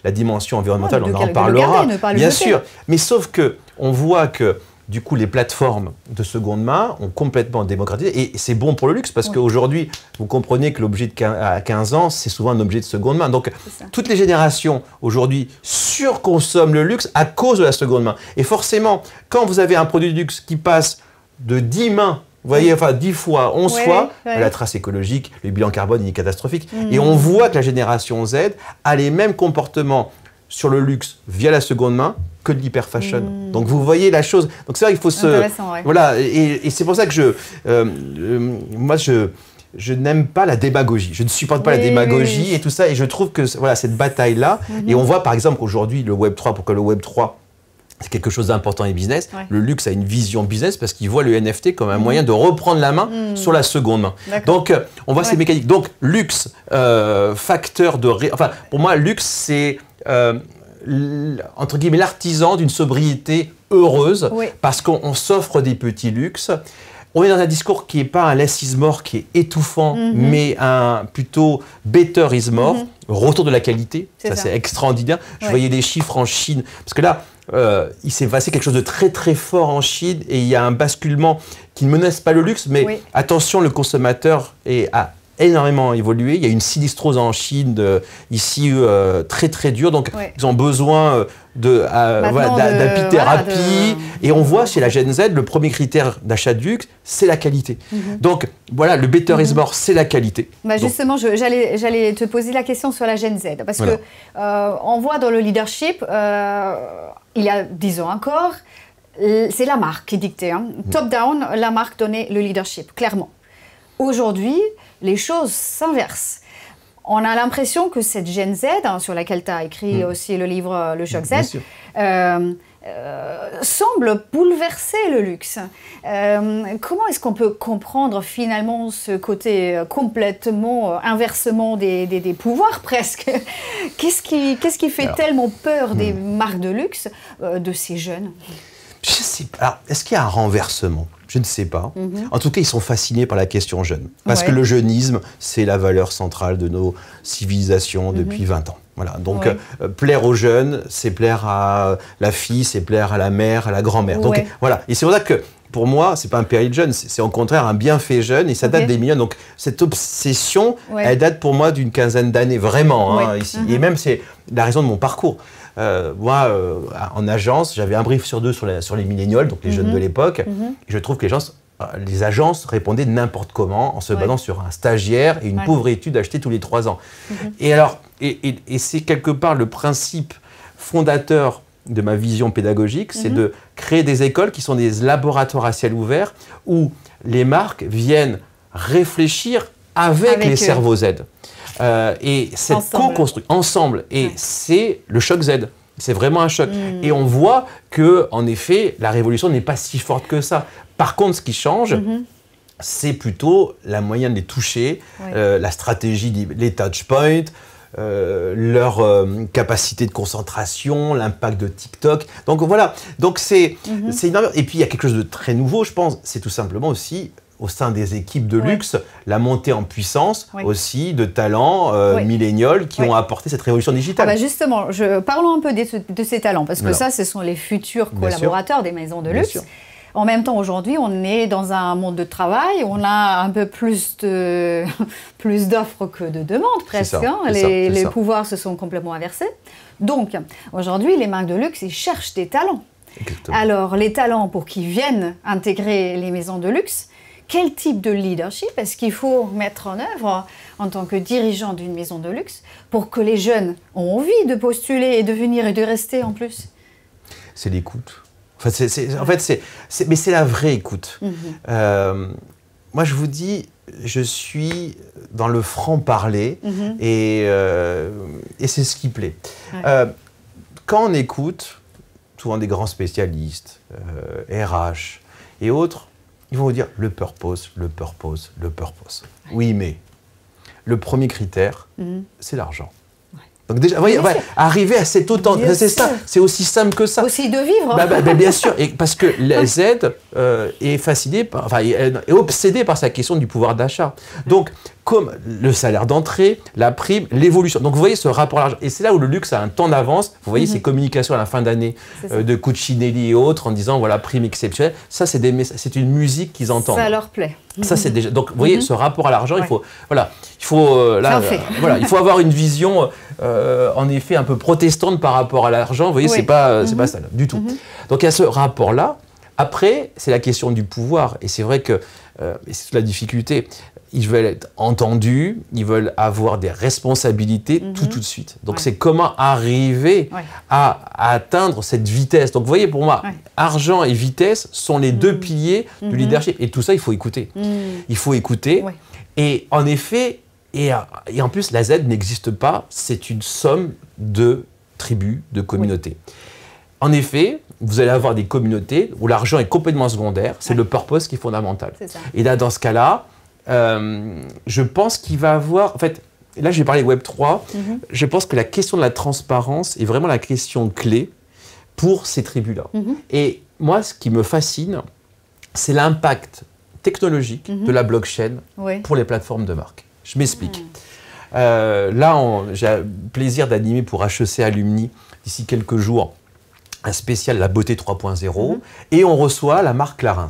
la dimension environnementale, on en parlera. bien sûr. Mais sauf que on voit que du coup, les plateformes de seconde main ont complètement démocratisé. Et c'est bon pour le luxe parce qu'aujourd'hui, vous comprenez que l'objet à 15 ans, c'est souvent un objet de seconde main. Donc, toutes les générations aujourd'hui surconsomment le luxe à cause de la seconde main. Et forcément, quand vous avez un produit de luxe qui passe de 10 mains vous voyez, enfin, 10 fois, 11 fois, la trace écologique, le bilan carbone, il est catastrophique. Mm. Et on voit que la génération Z a les mêmes comportements sur le luxe via la seconde main que de l'hyper fashion. Mm. Donc vous voyez la chose. Donc c'est vrai faut se. Voilà, et, et c'est pour ça que je. Euh, euh, moi, je je n'aime pas la démagogie. Je ne supporte pas la démagogie et tout ça. Et je trouve que voilà cette bataille-là. Mm-hmm. Et on voit par exemple aujourd'hui le Web 3 pourquoi le Web 3 c'est quelque chose d'important et business. Le luxe a une vision business parce qu'il voit le NFT comme un moyen de reprendre la main mm. Mm. sur la seconde main. Donc, euh, on voit ces mécaniques. Donc, luxe, euh, facteur de... Enfin, pour moi, luxe, c'est... Euh, entre guillemets, l'artisan d'une sobriété heureuse parce qu'on s'offre des petits luxes on est dans un discours qui n'est pas un less is qui est étouffant, mhm. mais un plutôt better is more, mhm. retour de la qualité. Ça, c'est extraordinaire. Je voyais des chiffres en Chine, parce que là, euh, il s'est passé quelque chose de très très fort en Chine et il y a un basculement qui ne menace pas le luxe, mais attention, le consommateur est à énormément évolué. Il y a une sinistrose en Chine, ici, euh, très très dure. Donc, ils ont besoin euh, de euh, voilà, Et on voit chez la Gen Z, le premier critère d'achat de luxe, c'est la qualité. Mhm. Donc, voilà, le better is mhm. more, c'est la qualité. Bah, justement, j'allais te poser la question sur la Gen Z. Parce qu'on que on voit dans le leadership, il y a 10 ans encore, c'est la marque qui dictait. Hein. Mhm. Top-down, la marque donnait le leadership, clairement. Aujourd'hui, les choses s'inversent. On a l'impression que cette Gen Z, hein, sur laquelle tu as écrit mm. aussi le livre euh, Le Choc Z, euh, euh, semble bouleverser le luxe. comment est-ce qu'on peut comprendre finalement ce côté complètement inversement des, pouvoirs presque Qu'est-ce qui, qui, fait tellement peur des mm. marques de luxe de ces jeunes Je sais pas. Est-ce qu'il y a un renversement je ne sais pas. Mhm. En tout cas, ils sont fascinés par la question jeune. Parce que le jeunisme, c'est la valeur centrale de nos civilisations mhm. depuis 20 ans. Voilà. Donc, euh, euh, plaire aux jeunes, c'est plaire à la fille, c'est plaire à la mère, à la grand-mère. Donc, voilà. Et c'est pour ça que pour moi, c'est pas un péril jeune, c'est au contraire un bienfait jeune et ça date des millions. Donc cette obsession, elle date pour moi d'une quinzaine d'années, vraiment, hein, ici. Mhm. Et même, c'est la raison de mon parcours. Euh, moi, euh, en agence, j'avais un brief sur deux sur, sur les millénials, donc les jeunes de mhm. l'époque. Mhm. Je trouve que euh, les, agences répondaient n'importe comment en se basant sur un stagiaire et une pauvre étude achetée tous les trois ans. Mhm. Et alors, et, c'est quelque part le principe fondateur de ma vision pédagogique, c'est de créer des écoles qui sont des laboratoires à ciel ouvert où les marques viennent réfléchir avec, avec les cerveaux Z. Euh, et cette co-construit ensemble. Et c'est le choc Z. C'est vraiment un choc. Hmm. Et on voit que, en effet, la révolution n'est pas si forte que ça. Par contre, ce qui change, mhm. c'est plutôt la moyenne de les toucher, euh, la stratégie, les touchpoints, euh, leur capacité de concentration, l'impact de TikTok. Donc voilà, donc c'est mhm. c'est énorme. Et puis il y a quelque chose de très nouveau, je pense, c'est tout simplement aussi au sein des équipes de luxe, la montée en puissance aussi de talents euh, qui ont apporté cette révolution digitale. Ah bah justement, je, parlons un peu de, ces talents, parce que ça, ce sont les futurs collaborateurs des maisons de luxe. En même temps, aujourd'hui, on est dans un monde de travail, on a un peu plus plus d'offres que de demandes presque. Hein. les, pouvoirs se sont complètement inversés. Donc, aujourd'hui, les marques de luxe, ils cherchent des talents. Alors, les talents pour qu'ils viennent intégrer les maisons de luxe, quel type de leadership est-ce qu'il faut mettre en œuvre en tant que dirigeant d'une maison de luxe pour que les jeunes ont envie de postuler et de venir et de rester en plus C'est l'écoute. en fait, c'est, mais c'est la vraie écoute. Mhm. Euh, moi, je vous dis, je suis dans le franc-parler mhm. euh, et, c'est ce qui plaît. Euh, quand on écoute, souvent des grands spécialistes, RH et autres, ils vont vous dire le purpose, le purpose, le purpose. Oui, mais le premier critère, mm. c'est l'argent. Donc déjà, voyez, arriver à cette autant, c'est ça, c'est aussi simple que ça. Aussi de vivre. Bah, bah, bah, bien sûr, parce que la Z euh, est fascinée, par, enfin, est obsédée par sa question du pouvoir d'achat. Donc, comme le salaire d'entrée, la prime, l'évolution. Donc vous voyez ce rapport à l'argent. Et c'est là où le luxe a un temps d'avance. Vous voyez mhm. ces communications à la fin d'année euh, de Cuccinelli et autres en disant voilà, prime exceptionnelle. Ça, c'est, des, c'est une musique qu'ils entendent. Ça leur plaît. Ça, c'est déjà. Donc vous voyez mhm. ce rapport à l'argent, il faut. Voilà, il faut, euh, voilà, il faut avoir une vision. Euh, en effet un peu protestante par rapport à l'argent. Vous voyez, c'est pas, c'est mhm. pas ça, du tout. Mhm. Donc il y a ce rapport-là. Après, c'est la question du pouvoir. Et c'est vrai que euh, c'est toute la difficulté. Ils veulent être entendus, ils veulent avoir des responsabilités tout mhm. tout de suite. Donc c'est comment arriver à, atteindre cette vitesse. Donc vous voyez, pour moi, argent et vitesse sont les deux piliers du leadership. Et tout ça, il faut écouter. Il faut écouter. Et en effet, euh, et, en plus, la Z n'existe pas, c'est une somme de tribus, de communautés. En effet, vous allez avoir des communautés où l'argent est complètement secondaire, c'est le purpose qui est fondamental. et là, dans ce cas-là, euh, je pense qu'il va avoir... En fait, là, je vais parler Web 3. Mhm. Je pense que la question de la transparence est vraiment la question clé pour ces tribus-là. Mhm. Et moi, ce qui me fascine, c'est l'impact technologique mhm. de la blockchain pour les plateformes de marque. Je m'explique. Euh, là, j'ai plaisir d'animer pour HEC Alumni d'ici quelques jours un spécial La Beauté 3.0 mhm. et on reçoit la marque Clarins.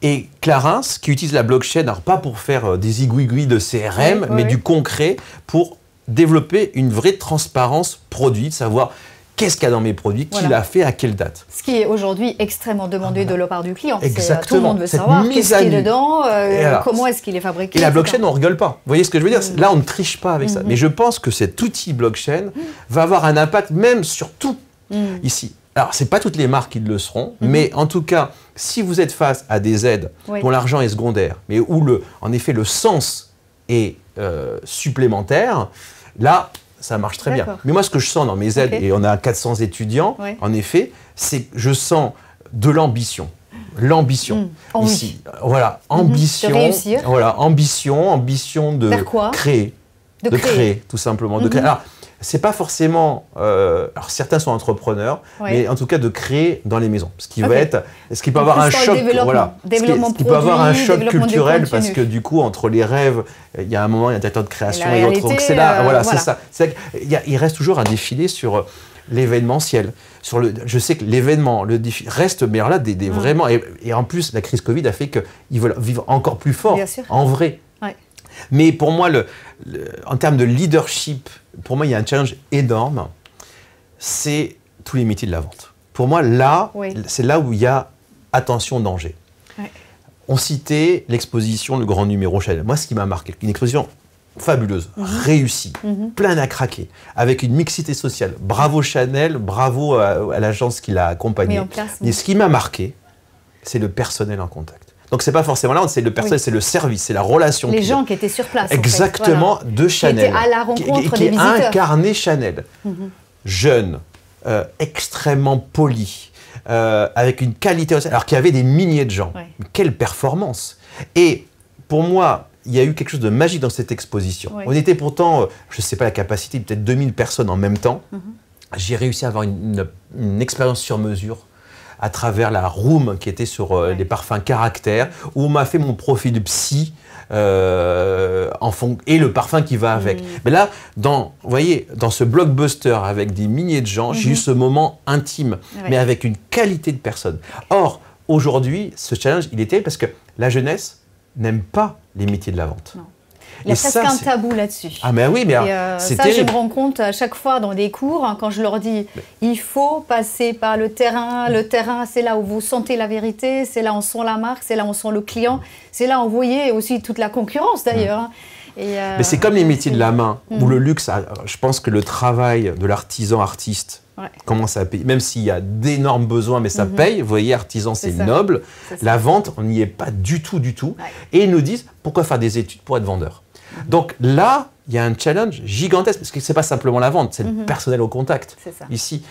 Et Clarins qui utilise la blockchain, alors pas pour faire euh, des igouigouis de CRM, mais du concret pour développer une vraie transparence produit, de savoir qu'est-ce qu'il y a dans mes produits, qui l'a fait, à quelle date. Ce qui est aujourd'hui extrêmement demandé ah, de la part du client. Euh, tout le monde veut savoir qu'est-ce y a dedans, euh, comment est-ce qu'il est fabriqué. Et la blockchain, on ne rigole pas. Vous voyez ce que je veux dire mm-hmm. Là, on ne triche pas avec ça. Mm-hmm. Mais je pense que cet outil blockchain mm. va avoir un impact même sur tout mm. ici. Alors, ce n'est pas toutes les marques qui le seront, mm-hmm. mais en tout cas, si vous êtes face à des aides dont l'argent est secondaire, mais où, le, en effet, le sens est euh, supplémentaire, là, ça marche très bien. Mais moi, ce que je sens dans mes aides, et on a 400 étudiants, en effet, c'est que je sens de l'ambition. L'ambition. Hmm. Ici. Voilà, mhm. ambition. Voilà, ambition, ambition de créer. De, créer. tout simplement. De mhm. créer c'est pas forcément. Euh, alors certains sont entrepreneurs, mais en tout cas de créer dans les maisons. Ce qui va être, ce qui peut avoir un choc, voilà, peut avoir un choc culturel parce que du coup entre les rêves, il y a un moment il y a un de création et, et c'est là, euh, voilà, c'est ça. il, reste toujours un défilé sur euh, l'événementiel. Sur le, je sais que l'événement, le reste, mais là, des, mm. vraiment. Et, en plus, la crise Covid a fait que ils veulent vivre encore plus fort, en vrai. Mais pour moi, en termes de leadership, pour moi, il y a un challenge énorme. C'est tous les métiers de la vente. Pour moi, là, c'est là où il y a attention, danger. On citait l'exposition Le Grand Numéro Chanel. Moi, ce qui m'a marqué, une exposition fabuleuse, mhm. réussie, mhm. pleine plein à craquer, avec une mixité sociale. Bravo Chanel, bravo euh, à, l'agence qui l'a accompagnée. mais ce qui m'a marqué, c'est le personnel en contact. Donc c'est pas forcément là, c'est le personnel, c'est le service, c'est la relation. Les gens qui étaient sur place. Exactement, de Chanel. Qui à la rencontre qui des visiteurs. incarné Chanel. Mhm. Jeune, euh, extrêmement poli, euh, avec une qualité, alors qu'il y avait des milliers de gens. Quelle performance Et pour moi, il y a eu quelque chose de magique dans cette exposition. On était pourtant, euh, je ne sais pas la capacité, peut-être 2000 personnes en même temps. Mhm. J'ai réussi à avoir une expérience sur mesure à travers la room qui était sur euh, les parfums caractère, où on m'a fait mon profil de psy euh, en et le parfum qui va avec. Mm. Mais là, dans, vous voyez, dans ce blockbuster avec des milliers de gens, j'ai eu mm-hmm. ce moment intime, mais avec une qualité de personne. Or, aujourd'hui, ce challenge, il était parce que la jeunesse n'aime pas les métiers de la vente. Il y a presque un tabou là-dessus. Ah mais oui, mais euh, ça, je me rends compte à chaque fois dans des cours hein, quand je leur dis il faut passer par le terrain. Le terrain, c'est là où vous sentez la vérité, c'est là où on sent la marque, c'est là où on sent le client, c'est là où on voyez aussi toute la concurrence d'ailleurs. Mm. Hein. Euh, mais c'est comme les métiers de la main, ou où mm. le luxe, je pense que le travail de l'artisan artiste commence à Même s'il y a d'énormes besoins, mais ça mm-hmm. paye. Vous voyez, artisan, c'est noble. La vente, on n'y est pas du tout, du tout. Et ils nous disent, pourquoi faire des études pour être vendeur donc là, il y a un challenge gigantesque, parce que ce n'est pas simplement la vente, c'est le mhm. personnel au contact. Ici,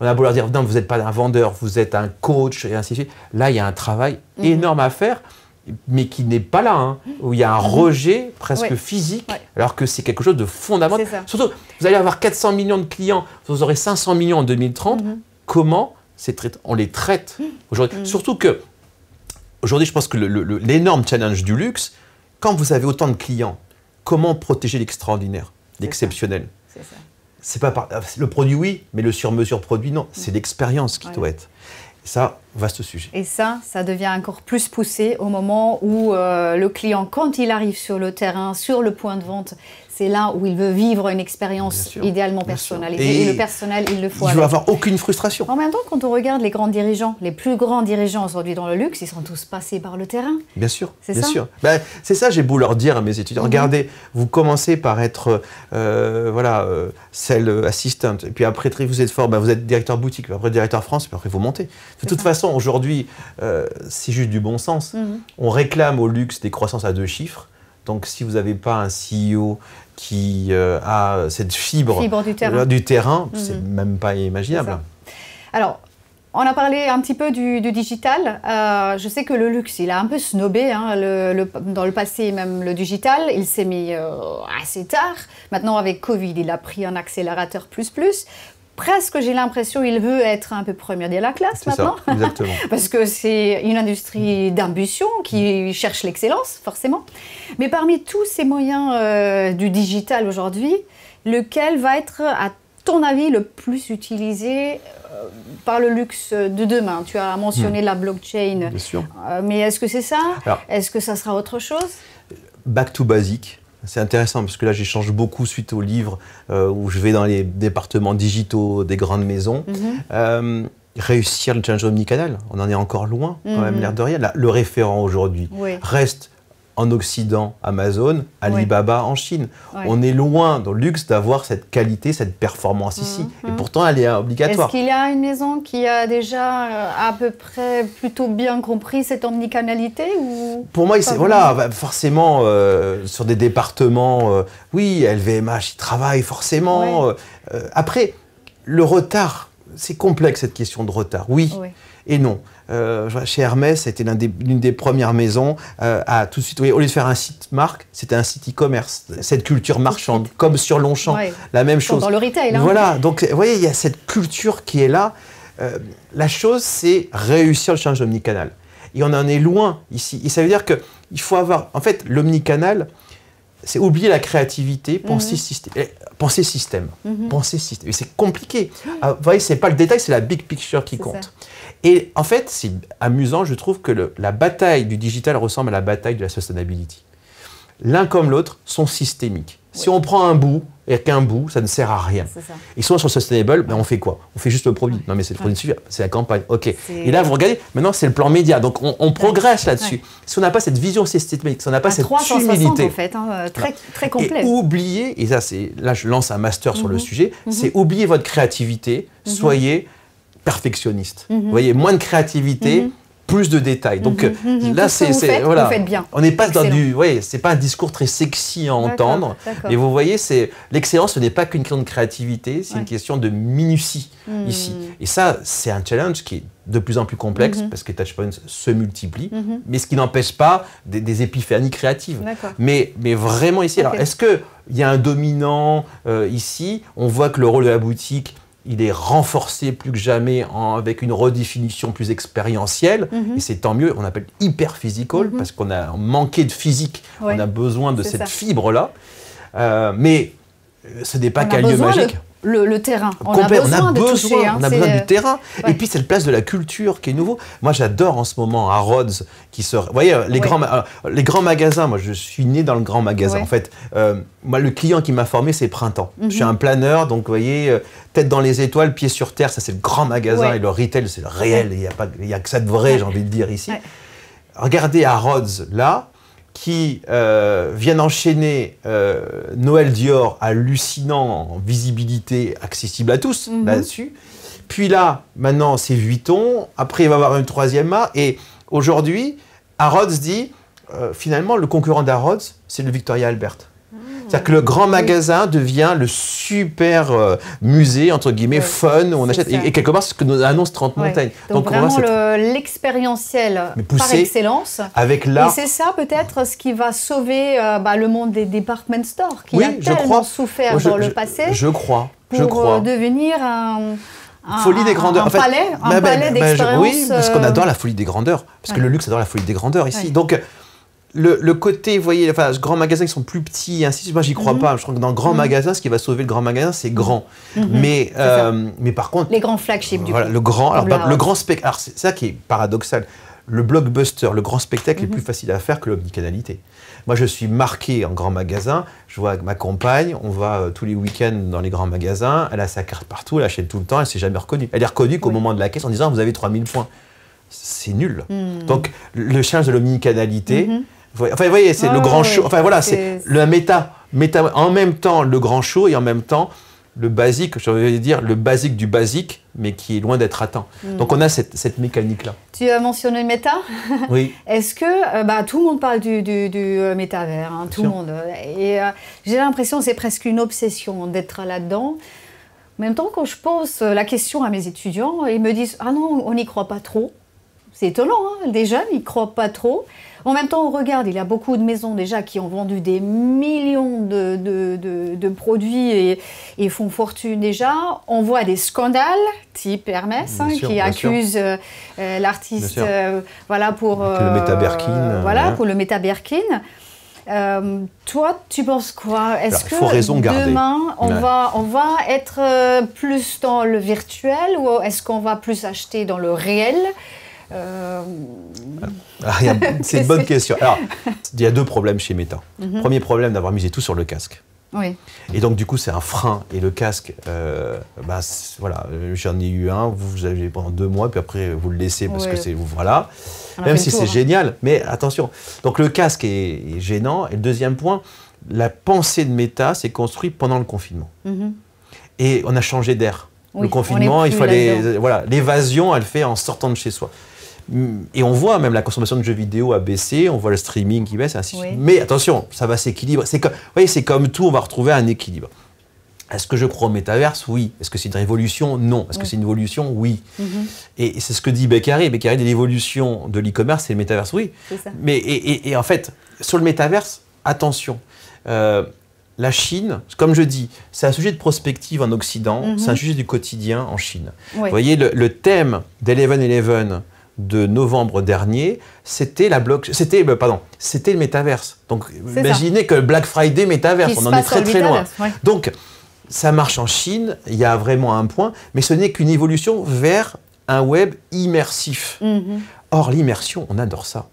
on a beau leur dire, vous n'êtes pas un vendeur, vous êtes un coach, et ainsi de suite. Là, il y a un travail mhm. énorme à faire, mais qui n'est pas là, hein, où il y a un mhm. rejet presque physique, alors que c'est quelque chose de fondamental. Surtout, vous allez avoir 400 millions de clients, vous aurez 500 millions en 2030, comment on les traite aujourd'hui Surtout que, aujourd'hui, je pense que l'énorme challenge du luxe, quand vous avez autant de clients, Comment protéger l'extraordinaire, l'exceptionnel C'est pas le produit oui, mais le sur-mesure produit non. C'est mm. l'expérience qui doit être. Ça, vaste sujet. Et ça, ça devient encore plus poussé au moment où euh, le client, quand il arrive sur le terrain, sur le point de vente, c'est là où il veut vivre une expérience idéalement personnelle. Et, le personnel, il le faut. Il ne veut avoir aucune frustration. En même temps, quand on regarde les grands dirigeants, les plus grands dirigeants aujourd'hui dans le luxe, ils sont tous passés par le terrain. Bien sûr. C'est ça. Ben, c'est ça, j'ai beau leur dire à mes étudiants. Mhm. Regardez, vous commencez par être euh, voilà, celle euh, assistante, et puis après, vous êtes fort, ben, vous êtes directeur boutique, puis après directeur France, puis après vous montez. De toute façon, aujourd'hui, c'est euh, juste du bon sens. Mhm. On réclame au luxe des croissances à deux chiffres. Donc, si vous n'avez pas un CEO qui euh, a cette fibre, du terrain, euh, mhm. c'est même pas imaginable. Alors, on a parlé un petit peu du, digital. je sais que le luxe, il a un peu snobé hein. dans le passé, même le digital. Il s'est mis assez tard. Maintenant, avec Covid, il a pris un accélérateur plus plus presque, j'ai l'impression, il veut être un peu premier de la classe maintenant. exactement. Parce que c'est une industrie d'ambition qui cherche l'excellence, forcément. Mais parmi tous ces moyens euh, du digital aujourd'hui, lequel va être, à ton avis, le plus utilisé euh, par le luxe de demain Tu as mentionné hmm. la blockchain. Bien sûr. Euh, mais est-ce que c'est ça Est-ce que ça sera autre chose Back to basics c'est intéressant parce que là, j'échange beaucoup suite au livre euh, où je vais dans les départements digitaux des grandes maisons. Mhm. Euh, réussir le challenge omnicanal, on en est encore loin, quand mhm. même, l'air de rien. le référent aujourd'hui reste en Occident, Amazon, Alibaba en Chine. On est loin dans le luxe d'avoir cette qualité, cette performance ici. Mhm, et mhm. pourtant, elle est obligatoire. Est-ce qu'il y a une maison qui a déjà euh, à peu près plutôt bien compris cette omnicanalité Pour moi, voilà, bah, forcément, euh, sur des départements, euh, oui, LVMH, ils travaillent forcément. après, le retard, c'est complexe cette question de retard, oui. et non. Euh, chez Hermès, c'était l'une des, premières maisons euh, à tout de suite. au lieu de faire un site marque, c'était un site e-commerce. Cette culture marchande, comme sur Longchamp, la même chose. Dans le retail. Hein. Voilà, donc voyez, il y a cette culture qui est là. Euh, la chose, c'est réussir le changement omnicanal. Et on en est loin ici. Et ça veut dire il faut avoir. En fait, l'omnicanal, c'est oublier la créativité, mhm. eh, penser système. Mhm. Penser système. c'est compliqué. Ah, vous voyez, c'est pas le détail, c'est la big picture qui compte. Et en fait, c'est amusant, je trouve que la bataille du digital ressemble à la bataille de la sustainability. L'un comme l'autre sont systémiques. Si on prend un bout et qu'un bout, ça ne sert à rien. Ils sont sur sustainable, mais on fait quoi On fait juste le produit. Non, mais c'est le produit suivant, c'est la campagne. OK. Et là, vous regardez, maintenant, c'est le plan média. Donc, on, progresse là-dessus. Si on n'a pas cette vision systémique, si on n'a pas à cette 360, humilité. en fait, hein, euh, très, très complet. Et oublier, et ça, là, je lance un master sur le mhm. sujet, mhm. c'est oubliez votre créativité, mhm. soyez perfectionniste. Mhm. Vous voyez, moins de créativité. Mhm. Plus de détails. Donc mhm, là, c'est voilà, bien. on n'est pas dans du, ouais, c'est pas un discours très sexy à entendre. Mais vous voyez, c'est l'excellence, ce n'est pas qu'une question de créativité, c'est une question de minutie hmm. ici. Et ça, c'est un challenge qui est de plus en plus complexe parce que les touchpoints se multiplient, mais ce qui n'empêche pas des, épiphanies créatives. Mais, mais vraiment ici, alors est-ce qu'il y a un dominant euh, ici On voit que le rôle de la boutique il est renforcé plus que jamais avec une redéfinition plus expérientielle. Mhm. Et c'est tant mieux, on appelle hyper physical, mhm. parce qu'on a manqué de physique, on a besoin de cette fibre-là. Euh, mais euh, ce n'est pas qu'un lieu magique le, terrain. On a besoin, du terrain. Et puis c'est la place de la culture qui est nouveau. Moi j'adore en ce moment à Rhodes qui sort. Vous voyez les grands euh, les grands magasins. Moi je suis né dans le grand magasin en fait. Euh, moi le client qui m'a formé c'est Printemps. Je mhm. suis un planeur donc vous voyez euh, tête dans les étoiles, pieds sur terre. Ça c'est le grand magasin et le retail c'est le réel. Il n'y a a que ça de vrai j'ai envie de dire ici. Regardez à Rhodes là qui euh, viennent enchaîner euh, Noël Dior hallucinant en visibilité accessible à tous mhm. là-dessus. Puis là, maintenant, c'est Vuitton. Après, il va y avoir une troisième marque. Et aujourd'hui, Harrods dit, euh, finalement, le concurrent d'Harrods, c'est le Victoria Albert. C'est-à-dire que le grand magasin devient le super euh, musée, entre guillemets, fun, où on achète. Et, quelque part, ce que nous annonce 30 montagnes. Donc, vraiment l'expérientiel euh, par excellence. Avec Et c'est ça peut-être ce qui va sauver euh, bah, le monde des department stores, qui a souffert dans le passé. Je crois. je crois. devenir un... folie des grandeurs. palais, Oui, parce qu'on adore la folie des grandeurs. Parce que le luxe adore la folie des grandeurs ici. Donc, le, côté, vous voyez, enfin, grands magasins qui sont plus petits, ainsi de Moi, j'y crois mhm. pas. Je crois que dans le grand mhm. magasin, ce qui va sauver le grand magasin, c'est mhm. grand. Mais, euh, mais par contre, les grands flagships. Du voilà, le grand, alors, bah, le grand spectacle. C'est ça qui est paradoxal. Le blockbuster, le grand spectacle, est plus facile à faire que l'omnicanalité. Moi, je suis marqué en grand magasin. Je vois ma compagne, on va euh, tous les week-ends dans les grands magasins. Elle a sa carte partout, elle achète tout le temps, elle s'est jamais reconnue. Elle est reconnue qu'au moment de la caisse en disant Vous avez 3000 points. C'est nul. Hmm. Donc, le challenge de l'omnicanalité, Enfin, vous voyez, c'est le grand show. Enfin, voilà, c'est le méta, méta. En même temps, le grand show et en même temps, le basique, je vais dire le basique du basique, mais qui est loin d'être atteint. Hmm. Donc on a cette, mécanique-là. Tu as mentionné le méta. Oui. Est-ce que euh, bah, tout le monde parle du, du, du euh, métavers, hein, tout le monde. Et euh, j'ai l'impression c'est presque une obsession d'être là-dedans. En même temps, quand je pose la question à mes étudiants, ils me disent Ah non, on n'y croit pas trop. C'est étonnant, hein des jeunes, ils croient pas trop. En même temps, on regarde, il y a beaucoup de maisons déjà qui ont vendu des millions de, produits et, font fortune déjà. On voit des scandales, type Hermès, hein, qui accuse euh, euh, l'artiste euh, voilà, pour, le voilà, pour le métaberkine. toi, tu penses quoi Est-ce que demain, on, va, on va être plus dans le virtuel ou est-ce qu'on va plus acheter dans le réel euh, ah, c'est une bonne question. Alors, il y a deux problèmes chez Meta. Mhm. Premier problème d'avoir misé tout sur le casque. Et donc, du coup, c'est un frein. Et le casque, euh, bah, voilà, j'en ai eu un, vous avez pendant deux mois, puis après, vous le laissez parce que c'est. Voilà. Même si c'est hein. génial, mais attention. Donc, le casque est, gênant. Et le deuxième point, la pensée de Meta s'est construite pendant le confinement. Mhm. Et on a changé d'air. le confinement, il fallait. Voilà, l'évasion, elle fait en sortant de chez soi. Et on voit même la consommation de jeux vidéo a baissé, on voit le streaming qui baisse, ainsi de suite. Mais attention, ça va s'équilibrer. C'est vous voyez, c'est comme tout, on va retrouver un équilibre. Est-ce que je crois au métaverse Oui. Est-ce que c'est une révolution Non. Est-ce que c'est une évolution Oui. Mm-hmm. Et c'est ce que dit Beccari. Beccari dit l'évolution de l'e-commerce, c'est le métaverse, oui. Mais et, en fait, sur le métaverse, attention. Euh, la Chine, comme je dis, c'est un sujet de prospective en Occident, c'est un mm-hmm. sujet du quotidien en Chine. Vous voyez, le, le thème d'Eleven Eleven, de novembre dernier, c'était la c'était euh, pardon, c'était le métaverse. Donc imaginez que Black Friday métaverse, on en est très très loin. Donc ça marche en Chine, il y a vraiment un point, mais ce n'est qu'une évolution vers un web immersif. Mhm. Or l'immersion, on adore ça.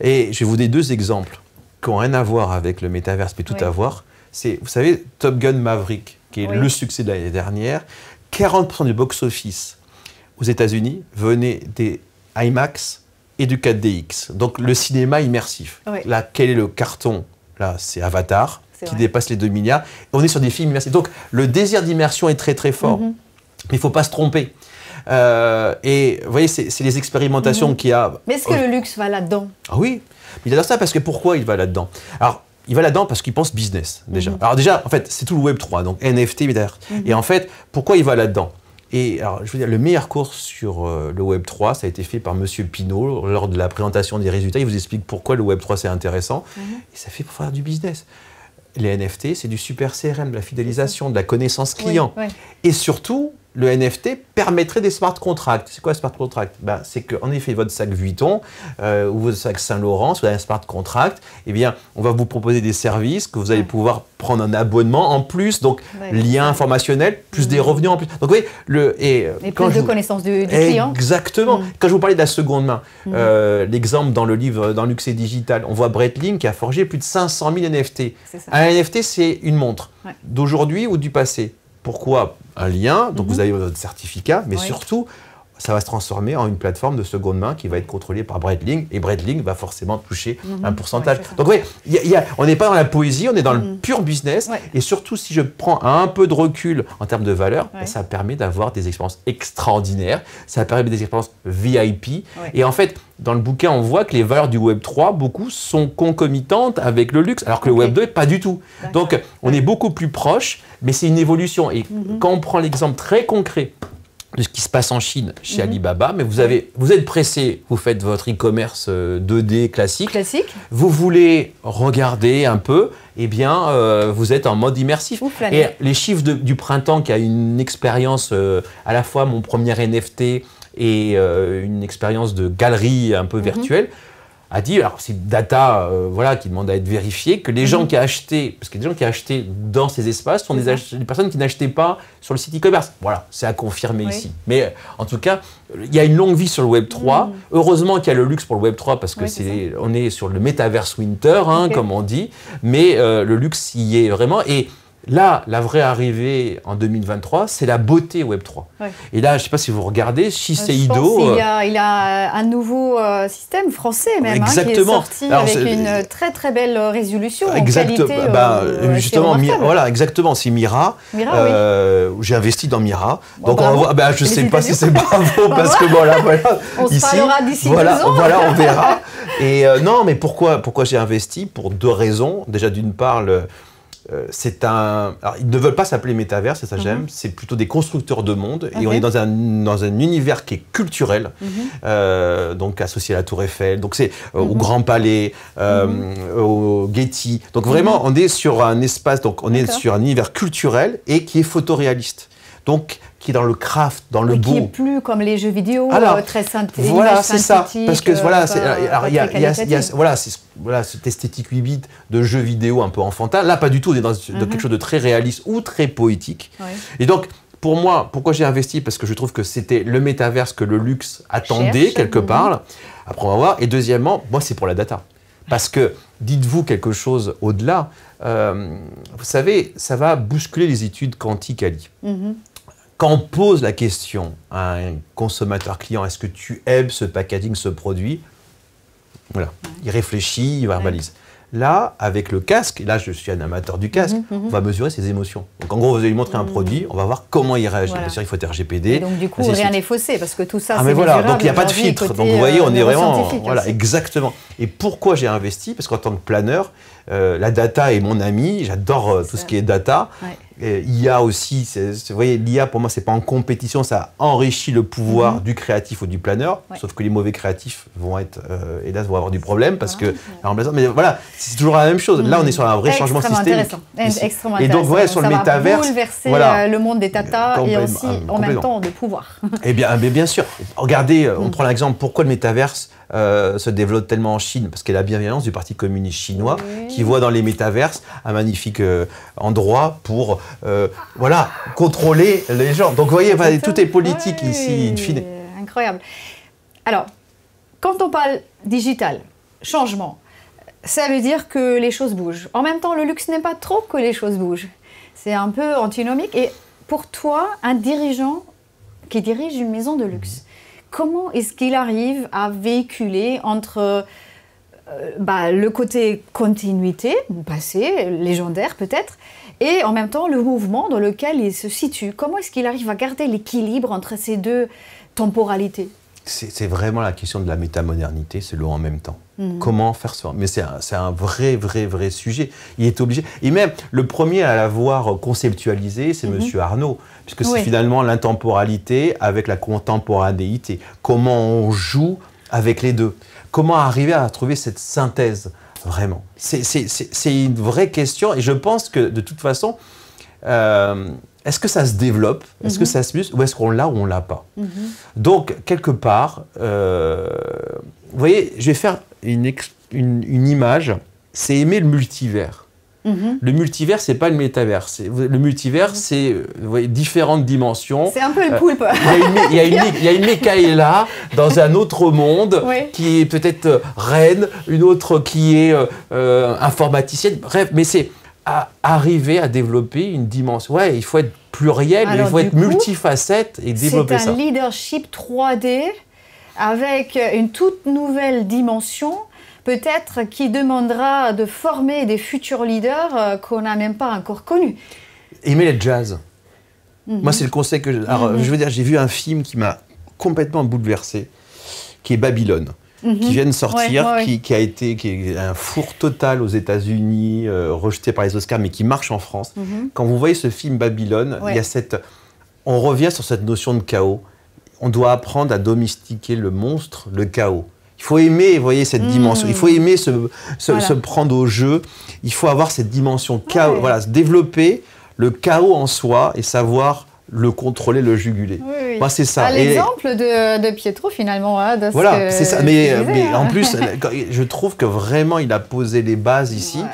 Et je vais vous donner deux exemples qui n'ont rien à voir avec le métaverse, mais tout à voir. C'est, vous savez, Top Gun Maverick, qui est le succès de l'année dernière, 40% du box-office aux États-Unis venaient des IMAX et du 4DX. Donc le cinéma immersif. Là, quel est le carton Là, c'est Avatar qui dépasse les 2 milliards. On est sur des films immersifs. Donc le désir d'immersion est très très fort. Mhm. il ne faut pas se tromper. Euh, et vous voyez, c'est les expérimentations qui mhm. qu'il y a. Mais est-ce que oh. le luxe va là-dedans Ah oui, il adore ça parce que pourquoi il va là-dedans Alors, il va là-dedans parce qu'il pense business déjà. Mhm. Alors déjà, en fait, c'est tout le Web 3, donc NFT, mais Et en fait, pourquoi il va là-dedans et alors, je veux dire, le meilleur cours sur euh, le Web 3, ça a été fait par Monsieur Pinault lors de la présentation des résultats. Il vous explique pourquoi le Web 3 c'est intéressant. Mhm. Et ça fait pour faire du business. Les NFT, c'est du super CRM, de la fidélisation, de la connaissance client. Et surtout, le NFT permettrait des smart contracts. C'est quoi un smart contract ben, C'est qu'en effet, votre sac Vuitton euh, ou votre sac Saint-Laurent, si vous avez un smart contract, eh bien, on va vous proposer des services que vous allez pouvoir prendre un abonnement en plus, donc lien informationnel, plus des mhm. revenus en plus. Donc le, et, euh, plus de connaissances du, client. Exactement. Mhm. Quand je vous parlais de la seconde main, mhm. euh, l'exemple dans le livre dans Luxe Digital, on voit Bretling qui a forgé plus de 500 000 NFT. Un NFT, c'est une montre d'aujourd'hui ou du passé pourquoi Un lien, donc mhm. vous avez votre certificat, mais surtout, ça va se transformer en une plateforme de seconde main qui va être contrôlée par Breitling, et Breitling va forcément toucher mhm. un pourcentage. Donc oui, on n'est pas dans la poésie, on est dans le mhm. pur business, et surtout si je prends un peu de recul en termes de valeur, ça permet d'avoir des expériences extraordinaires, ça permet des expériences VIP, et en fait, dans le bouquin, on voit que les valeurs du Web 3, beaucoup, sont concomitantes avec le luxe, alors que le Web 2, pas du tout. Donc, on est beaucoup plus proche, mais c'est une évolution. Et mhm. quand on prend l'exemple très concret de ce qui se passe en Chine chez mhm. Alibaba, mais vous, avez, vous êtes pressé, vous faites votre e-commerce 2D euh, classique. Vous voulez regarder un peu, eh bien, euh, vous êtes en mode immersif. et les chiffres du printemps, qui a une expérience, euh, à la fois mon premier NFT et une expérience de galerie un peu mhm. virtuelle, a dit, alors c'est data euh, voilà, qui demande à être vérifiée, que les gens mhm. qui achetaient, parce que des gens qui achetaient dans ces espaces sont des, personnes qui n'achetaient pas sur le site e-commerce. Voilà, c'est à confirmer ici. Mais euh, en tout cas, il y a une longue vie sur le Web 3. Mhm. Heureusement qu'il y a le luxe pour le Web 3 parce que c'est, on est sur le metaverse winter, hein, comme on dit. Mais euh, le luxe y est vraiment. Et Là, la vraie arrivée en 2023, c'est la beauté Web3. Et là, je ne sais pas si vous regardez, Shiseido... Euh, euh, il, a, il a un nouveau euh, système français même, hein, sorti avec une très très belle résolution en qualité, bah, justement, voilà, exactement, c'est Mira. J'ai investi dans Mira. Donc, on... bah, je ne sais pas si c'est bravo, parce que voilà, voilà. On se parlera d'ici voilà, Voilà, on verra. Et non, mais pourquoi, pourquoi j'ai investi Pour deux raisons. Déjà, d'une part, le, euh, c'est un. Alors, ils ne veulent pas s'appeler métavers, c'est ça j'aime. Mhm. C'est plutôt des constructeurs de monde. Et on est dans un, dans un univers qui est culturel, mhm. euh, donc associé à la Tour Eiffel, donc c'est euh, au mhm. Grand Palais, au Getty. Donc vraiment, on est sur un espace, donc on est sur un univers culturel et qui est photoréaliste. Donc qui est dans le craft, dans le beau. Qui est plus comme les jeux vidéo euh, très synthétique. Voilà, c'est ça. Parce que voilà, voilà, c'est voilà cette esthétique 8 bits de jeux vidéo un peu enfantin. Là, pas du tout. On est dans, mhm. quelque chose de très réaliste ou très poétique. Et donc. Pour moi, pourquoi j'ai investi Parce que je trouve que c'était le métaverse que le luxe attendait, quelque part. Après, on va voir. Et deuxièmement, moi, c'est pour la data. Parce que dites-vous quelque chose au-delà. Euh, vous savez, ça va bousculer les études quantiques à mm quand on pose la question à un consommateur client, est-ce que tu aimes ce packaging, ce produit Voilà, il réfléchit, il verbalise. Là, avec le casque, là je suis un amateur du casque, mhm, mhm. on va mesurer ses émotions. Donc en gros, vous allez lui montrer un mhm. produit, on va voir comment il réagit. Bien sûr, il faut être RGPD. donc du coup, rien n'est faussé parce que tout ça, ah, mais voilà, donc il n'y a pas de filtre. Donc vous voyez, euh, on est vraiment. Voilà, exactement. Et pourquoi j'ai investi Parce qu'en tant que planeur, euh, la data est mon ami, j'adore euh, tout ce qui est data. Euh, IA aussi, vous voyez, l'IA pour moi, c'est pas en compétition, ça enrichit le pouvoir mm-hmm. du créatif ou du planeur. Sauf que les mauvais créatifs vont être, euh, hélas, vont avoir du problème parce ah, que Mais voilà, c'est toujours la même chose. Là, on est mm-hmm. sur un vrai changement systémique. Eh, extrêmement et donc, voilà, sur le métaverse, bouleverser voilà. Euh, le monde des tatas et aussi, en même temps, de pouvoir. Eh bien, mais bien sûr. Regardez, on mm. prend l'exemple, pourquoi le métaverse euh, se développe tellement en Chine, parce qu'elle a la bienveillance du Parti communiste chinois, qui voit dans les métaverses un magnifique euh, endroit pour euh, voilà, contrôler les gens. Donc vous voyez, tout est politique ici, in fine. Incroyable. Alors, quand on parle digital, changement, ça veut dire que les choses bougent. En même temps, le luxe n'est pas trop que les choses bougent. C'est un peu antinomique. Et pour toi, un dirigeant qui dirige une maison de luxe, comment est-ce qu'il arrive à véhiculer entre euh, bah, le côté continuité, passé, légendaire peut-être, et en même temps le mouvement dans lequel il se situe Comment est-ce qu'il arrive à garder l'équilibre entre ces deux temporalités c'est vraiment la question de la métamodernité, c'est en même temps. Mmh. Comment faire ça Mais c'est un, vrai, vrai, vrai sujet. Il est obligé. Et même, le premier à l'avoir conceptualisé, c'est M. Mmh. Arnaud puisque c'est finalement l'intemporalité avec la contemporanéité. Comment on joue avec les deux Comment arriver à trouver cette synthèse Vraiment. C'est une vraie question et je pense que de toute façon, euh, est-ce que ça se développe Est-ce que mhm. ça se muse Ou est-ce qu'on l'a ou on l'a pas mhm. Donc, quelque part, euh, vous voyez, je vais faire une image. C'est aimer le multivers. Mhm. Le multivers, c'est pas le métavers. Le multivers, mhm. c'est euh, différentes dimensions. C'est un peu le euh, poulpe. Il y a une, il une dans un autre monde qui est peut-être euh, reine, une autre qui est informaticienne. Bref, mais c'est arriver à développer une dimension. Ouais, il faut être pluriel, il faut être multifacette et développer ça. C'est un leadership 3D avec une toute nouvelle dimension peut-être qui demandera de former des futurs leaders euh, qu'on n'a même pas encore connus. Aimer le jazz. Mhm. Moi, c'est le conseil que. Je... Mhm. je veux dire, j'ai vu un film qui m'a complètement bouleversé, qui est Babylone. qui mhm. vient de sortir, Qui, a été un four total aux États-Unis, euh, rejeté par les Oscars, mais qui marche en France. Quand vous voyez ce film Babylone, il y cette, on revient sur cette notion de chaos. On doit apprendre à domestiquer le monstre, le chaos. Il faut aimer, voyez, cette hmm. dimension. Il faut aimer se, se, prendre au jeu. Il faut avoir cette dimension chaos. Voilà, se développer le chaos en soi et savoir le contrôler, le juguler. Oui, c'est ça. l'exemple de, Pietro, finalement. Hein, voilà, c'est ça. Mais, mais en hein. plus, je trouve que vraiment, il a posé les bases ici.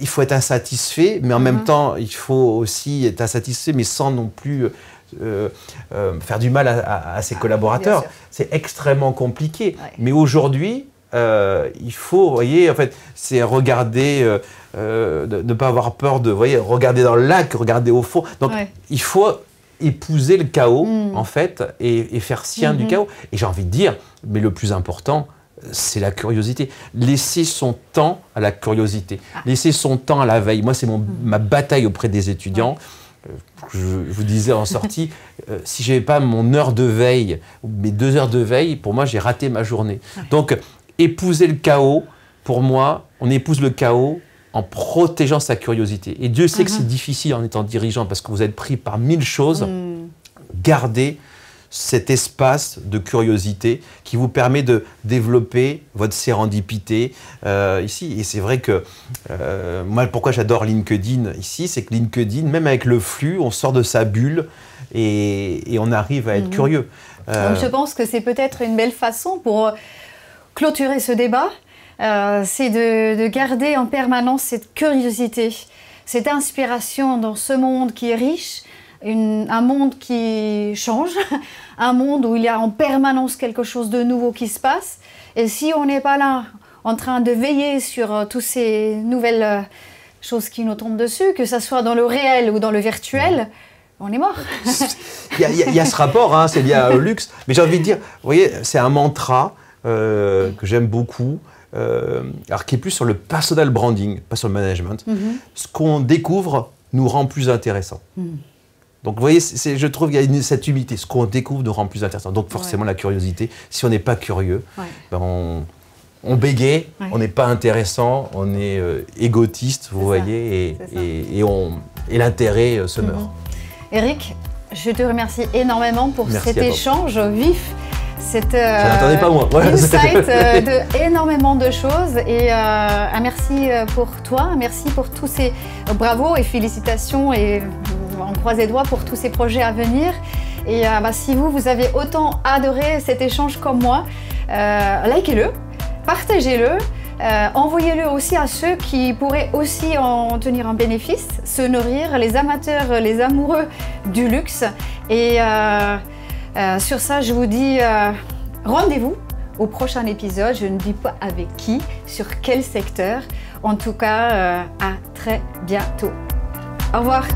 il faut être insatisfait, mais en même mm-hmm. temps, il faut aussi être insatisfait, mais sans non plus euh, euh, euh, faire du mal à, ses ah, collaborateurs. c'est extrêmement compliqué. Mais aujourd'hui, euh, il faut, vous voyez, en fait, c'est regarder, de ne pas avoir peur de, vous voyez, regarder dans le lac, regarder au fond. Donc, il faut épouser le chaos, mm. en fait, et, faire sien du mm-hmm. chaos. Et j'ai envie de dire, mais le plus important, c'est la curiosité. Laisser son temps à la curiosité. Ah. Laisser son temps à la veille. Moi, c'est mm. ma bataille auprès des étudiants je vous disais en sortie, euh, si je n'avais pas mon heure de veille, mes deux heures de veille, pour moi, j'ai raté ma journée. Donc, épouser le chaos, pour moi, on épouse le chaos en protégeant sa curiosité. Et Dieu sait que c'est mhm. difficile en étant dirigeant parce que vous êtes pris par mille choses. Mm. Gardez cet espace de curiosité qui vous permet de développer votre sérendipité euh, ici. Et c'est vrai que euh, moi, pourquoi j'adore LinkedIn ici, c'est que LinkedIn, même avec le flux, on sort de sa bulle et, on arrive à être mhm. curieux. Euh, je pense que c'est peut-être une belle façon pour clôturer ce débat, c'est de, garder en permanence cette curiosité, cette inspiration dans ce monde qui est riche, un monde qui change, un monde où il y a en permanence quelque chose de nouveau qui se passe. Et si on n'est pas là en train de veiller sur euh, toutes ces nouvelles euh, choses qui nous tombent dessus, que ce soit dans le réel ou dans le virtuel, on est mort. il, y a, ce rapport, hein, c'est euh, lié au luxe. Mais j'ai envie de dire, vous voyez, c'est un mantra que j'aime beaucoup. qui est plus sur le personal branding, pas sur le management. Mhm. Ce qu'on découvre nous rend plus intéressants. Mhm. Donc vous voyez, je trouve qu'il y a une, cette humilité. Ce qu'on découvre nous rend plus intéressant. Donc forcément, la curiosité, si on n'est pas curieux, ben on, on bégaye, on n'est pas intéressant, on est euh, égotiste, vous voyez, et, l'intérêt euh, se meurt. Mhm. Eric, je te remercie énormément pour cet échange vif. Cette euh, pas moi. insight de énormément de choses. Et un merci pour toi, merci pour tous ces bravos et félicitations et on croise les doigts pour tous ces projets à venir. Et euh, bah, si vous, vous avez autant adoré cet échange comme moi, euh, likez-le, partagez-le. Euh, envoyez-le aussi à ceux qui pourraient aussi en tenir un bénéfice, se nourrir, les amateurs, les amoureux du luxe. Et sur ça, je vous dis rendez-vous au prochain épisode. Je ne dis pas avec qui, sur quel secteur. En tout cas, à très bientôt. Au revoir.